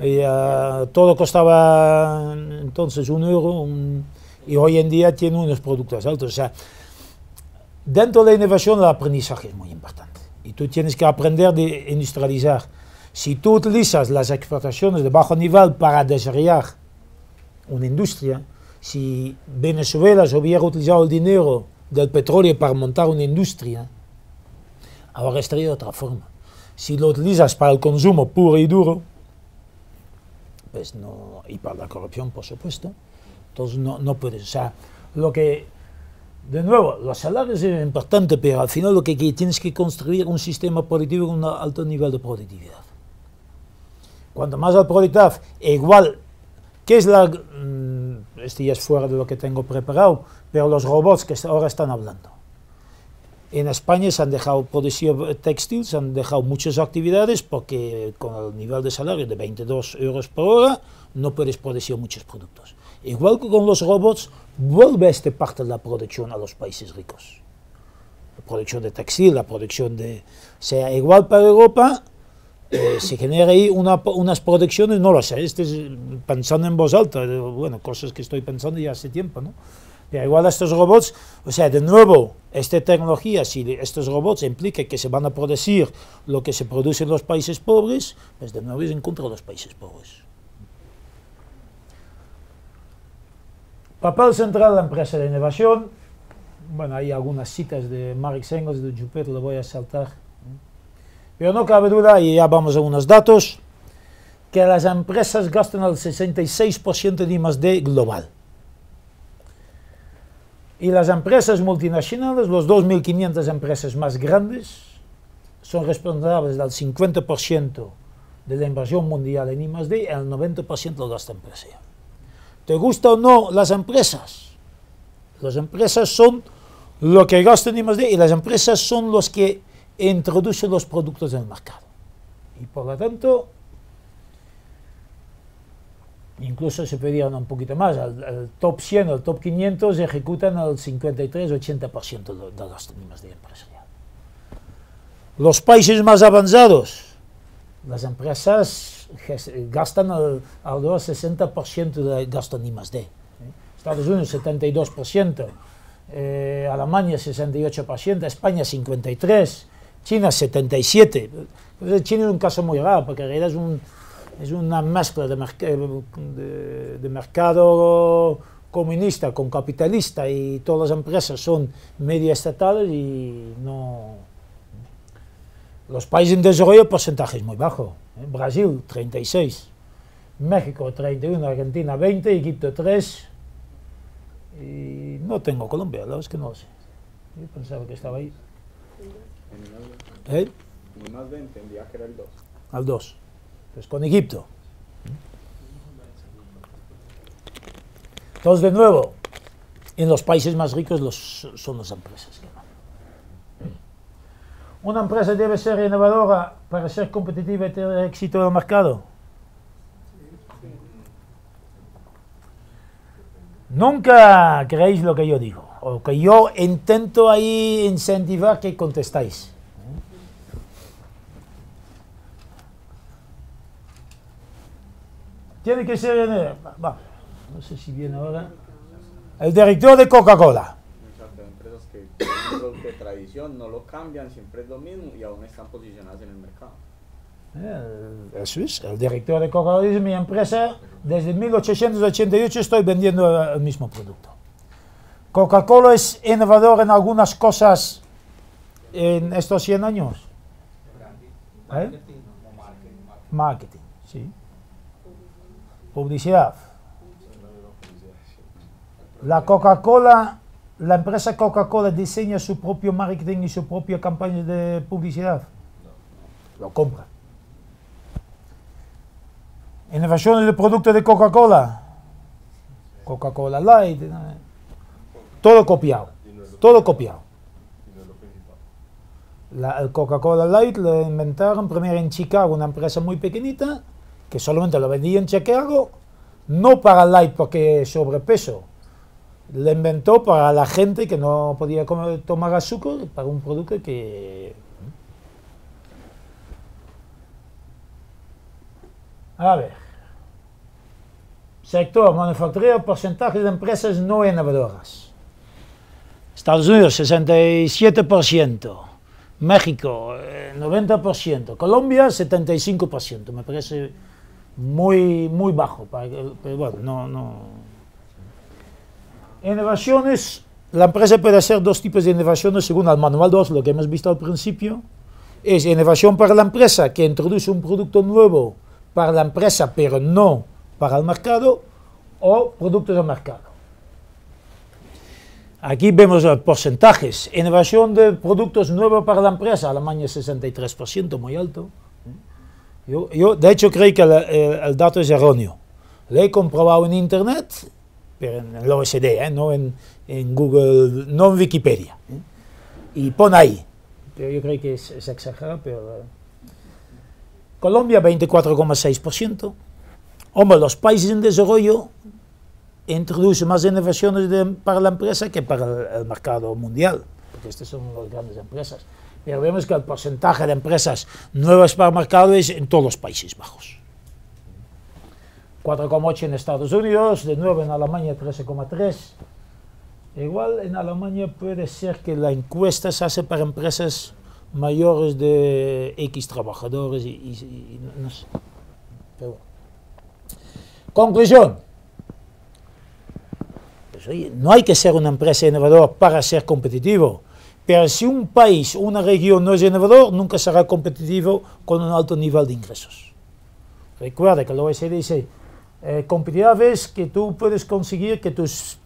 Y, eh, todo costaba entonces un euro y hoy en día tiene unos productos altos. dentro de la innovación el aprendizaje es muy importante y tú tienes que aprender de industrializar. Si tú utilizas las exportaciones de bajo nivel para desarrollar una industria, si Venezuela se hubiera utilizado el dinero del petróleo para montar una industria, ahora estaría de otra forma. Si lo utilizas para el consumo puro y duro, no, y para la corrupción, por supuesto. Entonces no, no puedes, o sea, lo que, de nuevo, los salarios es importante, pero al final lo que, tienes que construir un sistema productivo con un alto nivel de productividad. Cuanto más la productividad, e igual, ¿qué es la... Este ya es fuera de lo que tengo preparado, pero los robots que ahora están hablando. En España se han dejado producir textil, se han dejado muchas actividades porque con el nivel de salario de 22 euros por hora no puedes producir muchos productos. Igual que con los robots, vuelve esta parte de la producción a los países ricos. La producción de textil, la producción de... sea igual para Europa, eh, se genera ahí unas producciones, no lo sé, este es, pensando en voz alta, eh, bueno, cosas que estoy pensando ya hace tiempo, ¿no? Igual igual estos robots, o sea, de nuevo, esta tecnología, si estos robots implica que se van a producir lo que se produce en los países pobres, pues de nuevo es en contra de los países pobres. Papel central de la empresa de innovación. Bueno, hay algunas citas de Marx Engels, de Jupiter, lo voy a saltar. Pero no cabe duda, y ya vamos a unos datos, que las empresas gastan el 66% de I+.D. global. Y las empresas multinacionales, las 2.500 empresas más grandes, son responsables del 50% de la inversión mundial en I+.D. y el 90% lo gasta empresa. ¿Te gusta o no las empresas? Las empresas son lo que gastan I+.D. y las empresas son los que introducen los productos en el mercado. Y por lo tanto, incluso se pedían un poquito más, al, top 100 o al top 500 ejecutan al 53-80% de, de de empresarial. Los países más avanzados, las empresas gastan al, del 60% de gasto en I+.D. ¿eh? Estados Unidos 72%, eh, Alemania 68%, España 53%, China 77%. China es un caso muy raro porque en realidad es un es una mezcla eh, de, de, mercado comunista con capitalista y todas las empresas son media estatales y no... Los países en desarrollo el porcentaje es muy bajo. ¿eh? Brasil 36, México 31, Argentina 20, Egipto 3 y no tengo Colombia, la verdad es que no sé. Yo pensaba que estaba ahí. En el ¿Eh? más 20, en viaje era el 2. Al 2 pues con Egipto. Entonces, de nuevo, en los países más ricos son las empresas. Una empresa debe ser innovadora para ser competitiva y tener éxito en el mercado. Nunca creéis lo que yo digo, o que yo intento ahí incentivar que contestáis. Tiene que ser, eh, no sé si viene ahora, el director de Coca-Cola. muchas empresas que tienen de tradición, no lo cambian, siempre es lo mismo y aún están posicionadas en el mercado. Eh, eso es, el director de Coca-Cola dice, mi empresa, desde 1888 estoy vendiendo eh, el mismo producto. Coca-Cola es innovador en algunas cosas en estos 100 años. ¿Eh? Marketing. Publicidad. La Coca-Cola, la empresa Coca-Cola diseña su propio marketing y su propia campaña de publicidad. Lo compra. innovaciones de productos de Coca-Cola. Coca-Cola Light. Todo copiado. Todo copiado. La Coca-Cola Light lo inventaron primero en Chicago, una empresa muy pequeñita que solamente lo vendía en chequeado no para light porque sobrepeso, lo inventó para la gente que no podía tomar azúcar, para un producto que... ¿Mm? A ver. Sector, manufacturero, porcentaje de empresas no innovadoras. Estados Unidos, 67%. México, 90%. Eh, Colombia, 75%. Me parece muy, muy bajo. Pero bueno, no, Innovaciones. La empresa puede hacer dos tipos de innovaciones según el manual 2, lo que hemos visto al principio. Es innovación para la empresa, que introduce un producto nuevo para la empresa, pero no para el mercado, o productos del mercado. Aquí vemos los porcentajes. Innovación de productos nuevos para la empresa, Alemania 63%, muy alto. Yo, yo de hecho creo que el, dato es erróneo. Lo he comprobado en Internet, pero en el OSD, ¿eh? no en, en, Google, no en Wikipedia. Y pon ahí. yo creo que es, exagerado, pero... Eh, Colombia 24,6%. Hombre, los países en desarrollo introducen más innovaciones para la empresa que para el mercado mundial, porque estas son las grandes empresas pero vemos que el porcentaje de empresas nuevas para el es en todos los Países Bajos. 4,8 en Estados Unidos, de nuevo en Alemania 13,3. Igual en Alemania puede ser que la encuesta se hace para empresas mayores de X trabajadores y, no sé. conclusión. Pues no hay que ser una empresa innovadora para ser competitivo. Pero si un país o una región no es innovador, nunca será competitivo con un alto nivel de ingresos. Recuerda que la OECD dice, eh, competitividad que tú puedes conseguir que tus,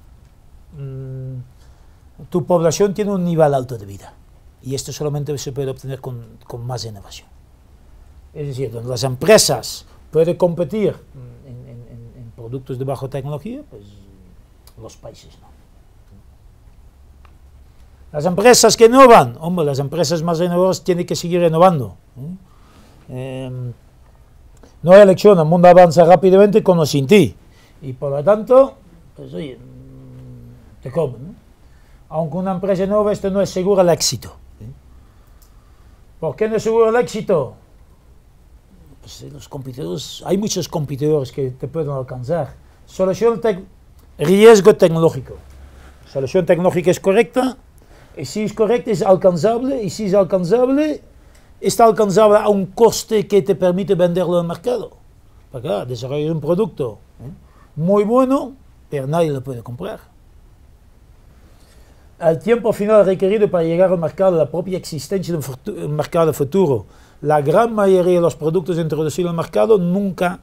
mm, tu población tiene un nivel alto de vida. Y esto solamente se puede obtener con, más innovación. Es decir, donde las empresas pueden competir mm, en, en productos de baja tecnología, pues los países no. Las empresas que innovan, hombre, las empresas más renovadoras tienen que seguir renovando. Em, no hay elección, el mundo avanza rápidamente con o sin ti. Y por lo tanto, pues, oye, te comen. Aunque una empresa nueva, esto no es seguro el éxito. ¿Por qué no es seguro el éxito? Pues, eh, los hay muchos competidores que te pueden alcanzar. Solución tec riesgo tecnológico. Solución tecnológica es correcta, y si es correcto, es alcanzable. Y si es alcanzable, está alcanzable a un coste que te permite venderlo al mercado. Para claro, desarrollar un producto eh, muy bueno, pero nadie lo puede comprar. El tiempo final requerido para llegar al mercado, la propia existencia del un mercado futuro, la gran mayoría de los productos introducidos al mercado nunca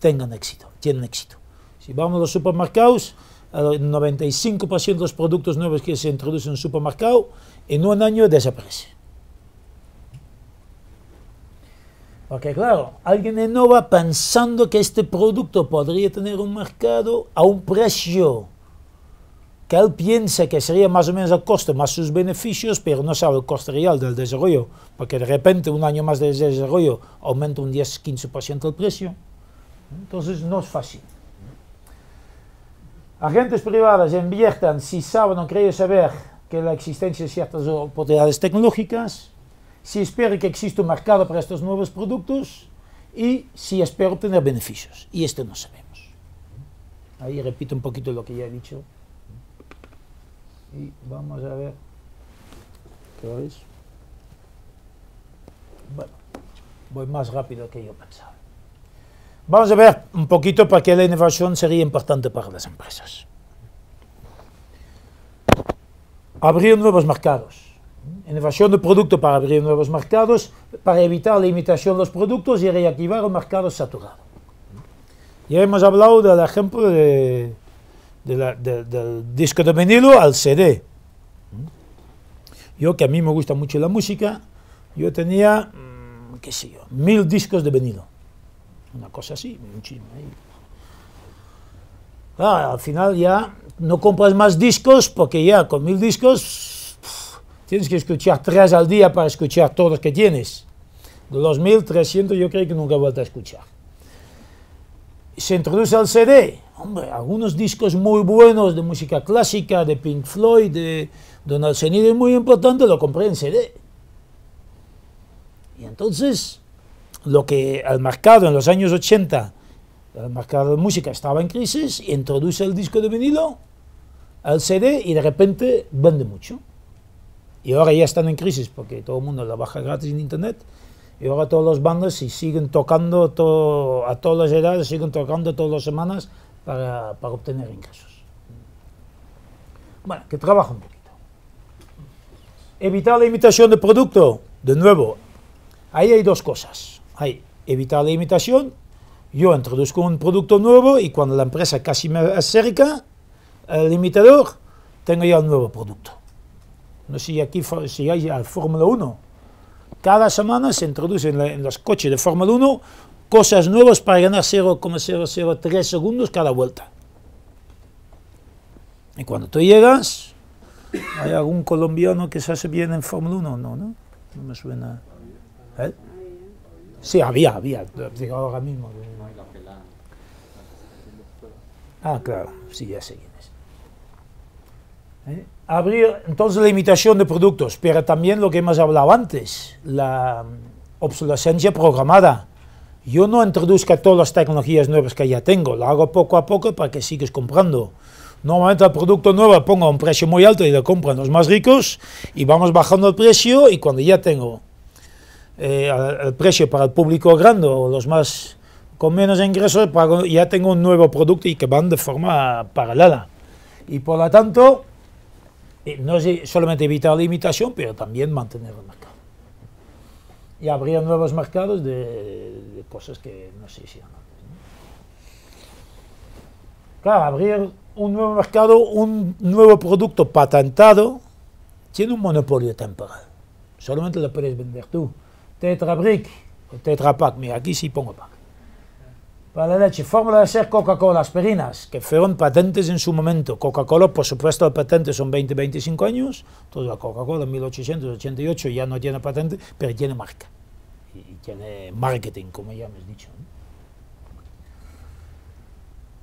tengan éxito, tienen éxito. Si vamos a los supermercados, el 95% de los productos nuevos que se introducen en el supermercado en un año desaparece Porque claro, alguien innova pensando que este producto podría tener un mercado a un precio que él piensa que sería más o menos el coste más sus beneficios, pero no sabe el coste real del desarrollo, porque de repente un año más de desarrollo aumenta un 10-15% el precio. Entonces no es fácil. Agentes privadas inviertan si saben o creen saber que la existencia de ciertas oportunidades tecnológicas, si espero que exista un mercado para estos nuevos productos y si espero obtener beneficios. Y esto no sabemos. Ahí repito un poquito lo que ya he dicho. Y vamos a ver. ¿Qué es? Bueno, voy más rápido que yo pensaba. Vamos a ver un poquito para qué la innovación sería importante para las empresas. Abrir nuevos mercados. Innovación de producto para abrir nuevos mercados, para evitar la imitación de los productos y reactivar un mercado saturado. Ya hemos hablado del ejemplo del disco de vinilo al CD. Yo, que a mí me gusta mucho la música, yo tenía, mm, qué sé yo, mil discos de vinilo una cosa así, un chisme ahí. Ah, al final ya no compras más discos porque ya con mil discos tienes que escuchar tres al día para escuchar todos los que tienes. De los trescientos yo creo que nunca he vuelto a escuchar. Se introduce al CD. Hombre, algunos discos muy buenos de música clásica, de Pink Floyd, de Donald es muy importante, lo compré en CD. Y entonces lo que al mercado en los años 80, el mercado de música estaba en crisis, y introduce el disco de vinilo, al CD y de repente vende mucho. Y ahora ya están en crisis porque todo el mundo la baja gratis en internet. Y ahora todas las bandas siguen tocando a todas las edades, siguen tocando todas las semanas para, para obtener ingresos. Bueno, que trabaja un poquito. Evitar la imitación de producto, de nuevo. Ahí hay dos cosas. Hay evitar la imitación. Yo introduzco un producto nuevo y cuando la empresa casi me acerca al imitador, tengo ya un nuevo producto. No sé si aquí si hay Fórmula 1. Cada semana se introducen en, los coches de Fórmula 1 cosas nuevas para ganar 0,003 segundos cada vuelta. Y cuando tú llegas, ¿hay algún colombiano que se hace bien en Fórmula 1? No, no, no me suena. ¿Eh? Sí, había, había, digo ahora mismo. Ah, claro, sí, ya sé quién es. ¿Eh? entonces la imitación de productos, pero también lo que hemos hablado antes, la obsolescencia programada. Yo no introduzco todas las tecnologías nuevas que ya tengo, lo hago poco a poco para que sigues comprando. Normalmente el producto nuevo pongo un precio muy alto y lo compran los más ricos y vamos bajando el precio y cuando ya tengo el eh, precio para el público grande o los más con menos ingresos, pues ya tengo un nuevo producto y que van de forma paralela. Y por lo tanto, eh, no es solamente evitar la imitación, pero también mantener el mercado. Y habría nuevos mercados de, cosas que no se hicieron Claro, abrir un nuevo mercado, un nuevo producto patentado, tiene un monopolio temporal. Solamente lo puedes vender tú. Tetra Brick, o Tetra Pak, mira, aquí sí pongo Pak. Para la leche, fórmula de ser Coca-Cola, aspirinas, que fueron patentes en su momento. Coca-Cola, por supuesto, la patente son 20, 25 años. Entonces la Coca-Cola en 1888 ya no tiene patente, pero tiene marca. Y tiene marketing, como ya me has dicho.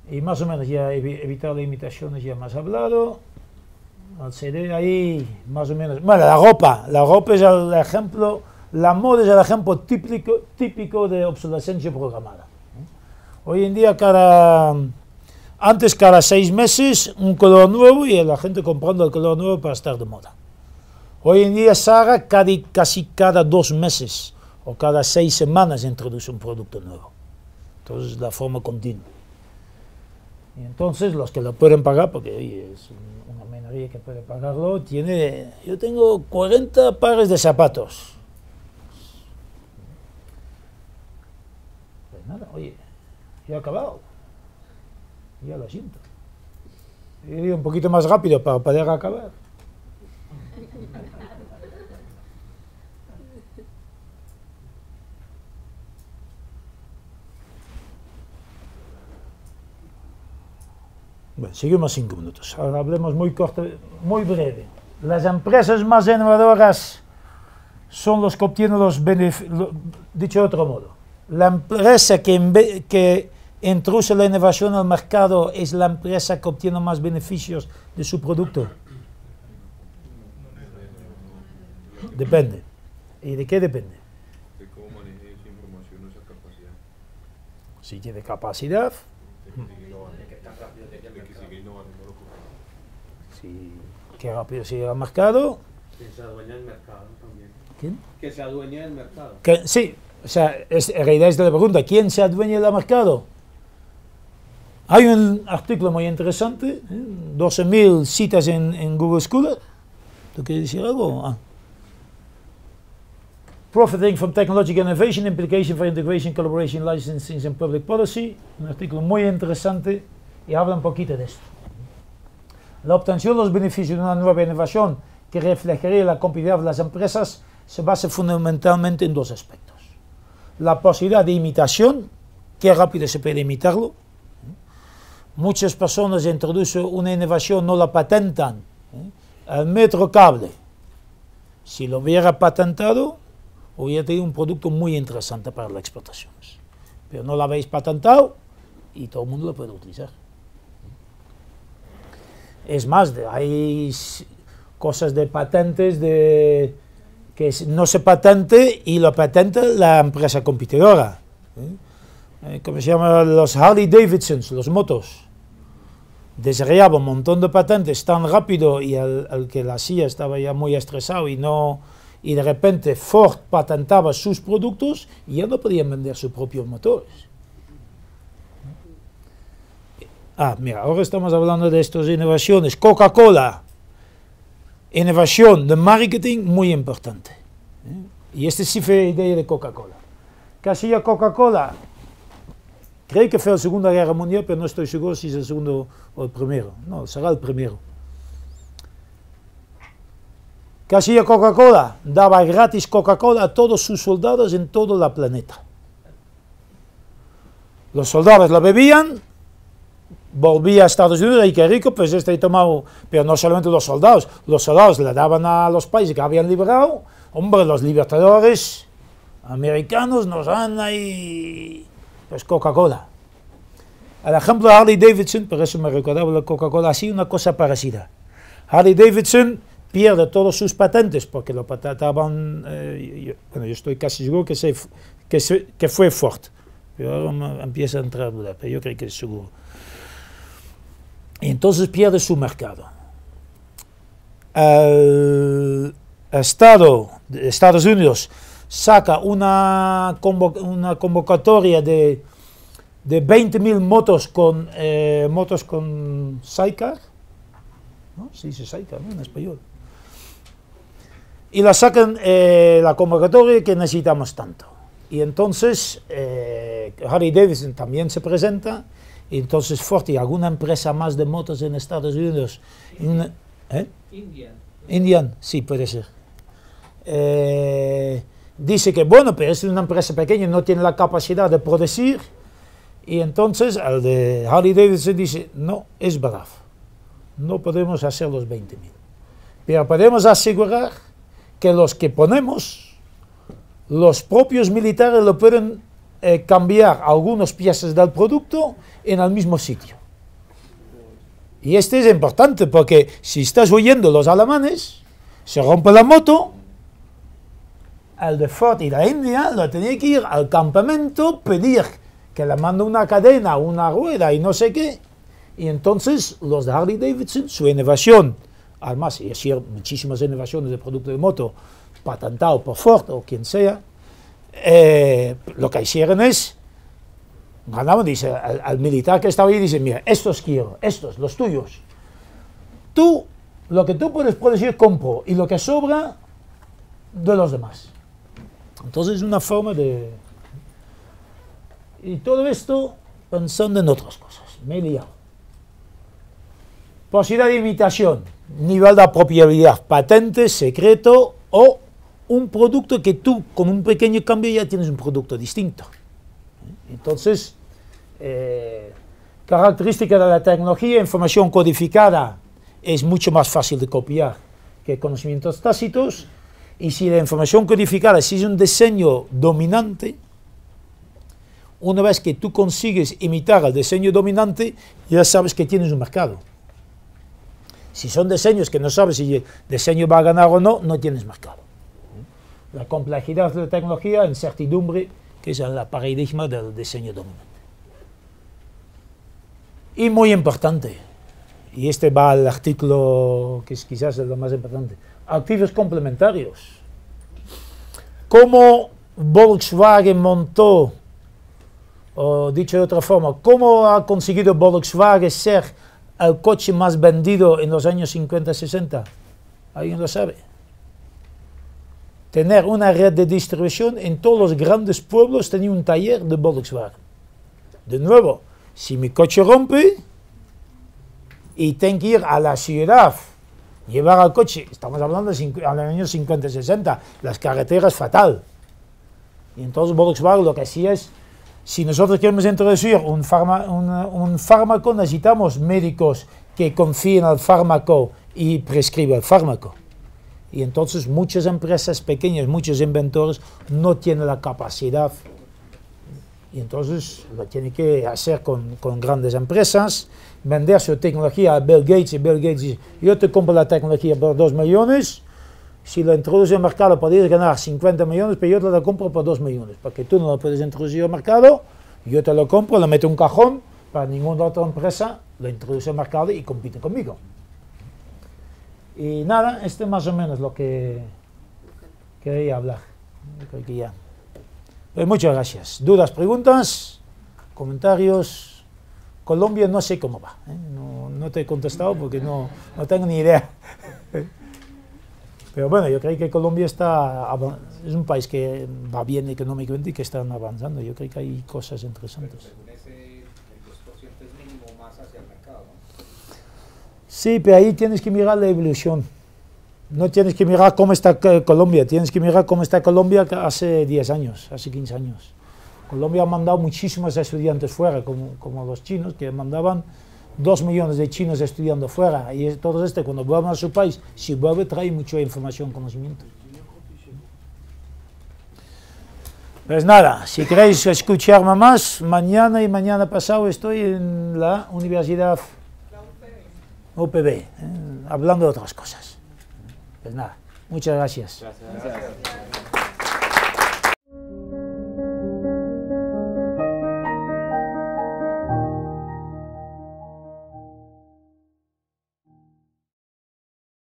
Y más o menos ya evitar las imitaciones, ya hemos hablado. Al CD ahí, más o menos. Bueno, la ropa. La ropa es el ejemplo la moda es el ejemplo típico, típico de obsolescencia programada. Hoy en día cada... Antes cada seis meses un color nuevo y la gente comprando el color nuevo para estar de moda. Hoy en día Sara casi cada dos meses o cada seis semanas introduce un producto nuevo. Entonces la forma continua. Y entonces los que lo pueden pagar, porque es una minoría que puede pagarlo, tiene, yo tengo 40 pares de zapatos. nada, oye, ya he acabado. Ya lo siento. He ido un poquito más rápido para poder acabar. Bueno, seguimos cinco minutos. Ahora hablemos muy corto, muy breve. Las empresas más innovadoras son los que obtienen los beneficios, dicho de otro modo, la empresa que, que introduce la innovación al mercado es la empresa que obtiene más beneficios de su producto. Depende. ¿Y de qué depende? De cómo maneje esa información o esa capacidad. Si tiene capacidad. Si qué rápido se llega al mercado. Que se adueña del mercado también. ¿Quién? Que se adueña del mercado. Que, sí, o sea, es, en realidad es la pregunta, ¿quién se adueña del mercado? Hay un artículo muy interesante, 12.000 ¿eh? citas en, Google Scholar. ¿Tú quieres decir algo? Ah. Profiting from Technological Innovation, Implication for Integration, Collaboration, Licensing and Public Policy. Un artículo muy interesante y habla un poquito de esto. La obtención de los beneficios de una nueva innovación que reflejaría la competitividad de las empresas se basa fundamentalmente en dos aspectos la posibilidad de imitación, qué rápido se puede imitarlo. Muchas personas introducen una innovación, no la patentan. El ¿eh? metro cable, si lo hubiera patentado, hubiera tenido un producto muy interesante para las exportaciones. Pero no lo habéis patentado y todo el mundo lo puede utilizar. Es más, hay cosas de patentes de que no se patente y lo patente la empresa competidora. ¿eh? eh ¿Cómo se llaman Los Harley Davidsons, los motos. Desarrollaba un montón de patentes tan rápido y al, que la hacía estaba ya muy estresado y no y de repente Ford patentaba sus productos y ya no podía vender sus propios motores. Ah, mira, ahora estamos hablando de estas innovaciones. Coca-Cola innovación de marketing muy importante. ¿eh? Y este sí fue idea de Coca-Cola. Casilla Coca-Cola? Creo que fue la Segunda Guerra Mundial, pero no estoy seguro si es el segundo o el primero. No, será el primero. Casilla Coca-Cola? Daba gratis Coca-Cola a todos sus soldados en todo el planeta. Los soldados la bebían volvía a Estados Unidos y qué rico, pues este tomado, pero no solamente los soldados, los soldados le daban a los países que habían liberado, hombre, los libertadores americanos nos dan ahí, pues Coca-Cola. El ejemplo de Harley Davidson, por eso me recordaba la Coca-Cola, así una cosa parecida. Harley Davidson pierde todos sus patentes porque lo patentaban, eh, bueno, yo estoy casi seguro que, se, que, fue fuerte. pero ahora empieza a entrar duda, pero yo creo que es seguro y entonces pierde su mercado. El Estado de Estados Unidos saca una, convocatoria de, 20.000 motos con, eh, motos con Sí, se en español. Y la sacan eh, la convocatoria que necesitamos tanto. Y entonces eh, Harry Davidson también se presenta entonces Ford alguna empresa más de motos en Estados Unidos. Indian. ¿eh? Indian. sí, puede ser. Eh, dice que, bueno, pero es una empresa pequeña, no tiene la capacidad de producir. Y entonces el de Harley Davidson dice, no, es bravo. no podemos hacer los 20.000. Pero podemos asegurar que los que ponemos, los propios militares lo pueden eh, cambiar algunos piezas del producto en el mismo sitio. Y este es importante porque si estás huyendo los alemanes, se rompe la moto, el de Ford y la India lo tenía que ir al campamento, pedir que le mande una cadena, una rueda y no sé qué. Y entonces los de Harley Davidson, su innovación, además, y decir muchísimas innovaciones de producto de moto, patentado por Ford o quien sea, eh, lo que hicieron es, ganaban, dice, al, militar que estaba ahí, dice, mira, estos quiero, estos, los tuyos. Tú, lo que tú puedes, producir compro, y lo que sobra, de los demás. Entonces es una forma de... Y todo esto pensando en otras cosas. Me Posibilidad de invitación nivel de apropiabilidad, patente, secreto o un producto que tú con un pequeño cambio ya tienes un producto distinto. Entonces, eh, característica de la tecnología, información codificada es mucho más fácil de copiar que conocimientos tácitos. Y si la información codificada, si es un diseño dominante, una vez que tú consigues imitar al diseño dominante, ya sabes que tienes un mercado. Si son diseños que no sabes si el diseño va a ganar o no, no tienes mercado la complejidad de la tecnología, incertidumbre, que es el paradigma del diseño dominante. Y muy importante, y este va al artículo que es quizás lo más importante, activos complementarios. ¿Cómo Volkswagen montó, o dicho de otra forma, cómo ha conseguido Volkswagen ser el coche más vendido en los años 50-60? ¿Alguien lo sabe? tener una red de distribución en todos los grandes pueblos, tenía un taller de Volkswagen. De nuevo, si mi coche rompe y tengo que ir a la ciudad, llevar al coche, estamos hablando de año 50-60, las carreteras fatal. Y entonces Volkswagen lo que hacía es, si nosotros queremos introducir un, un, un fármaco, necesitamos médicos que confíen al fármaco y prescriban el fármaco. Y entonces muchas empresas pequeñas, muchos inventores no tienen la capacidad. Y entonces lo tienen que hacer con, grandes empresas, vender su tecnología a Bill Gates. Y Bill Gates dice, yo te compro la tecnología por 2 millones. Si la introduces al mercado podrías ganar 50 millones, pero yo te la compro por 2 millones. Porque tú no la puedes introducir al mercado, yo te la compro, la meto en un cajón, para ninguna otra empresa la introduce al mercado y compite conmigo. Y nada, este es más o menos lo que quería hablar. Creo pues muchas gracias. ¿Dudas, preguntas, comentarios? Colombia no sé cómo va. ¿eh? No, te he contestado porque no, no tengo ni idea. Pero bueno, yo creo que Colombia está es un país que va bien económicamente y que están avanzando. Yo creo que hay cosas interesantes. Sí, pero ahí tienes que mirar la evolución. No tienes que mirar cómo está eh, Colombia, tienes que mirar cómo está Colombia hace 10 años, hace 15 años. Colombia ha mandado muchísimos estudiantes fuera, como, los chinos, que mandaban 2 millones de chinos estudiando fuera. Y todo esto, cuando vuelven a su país, si vuelve, trae mucha información, conocimiento. Pues nada, si queréis escucharme más, mañana y mañana pasado estoy en la Universidad OPB, ¿eh? hablando de otras cosas. Pues nada, muchas gracias. gracias.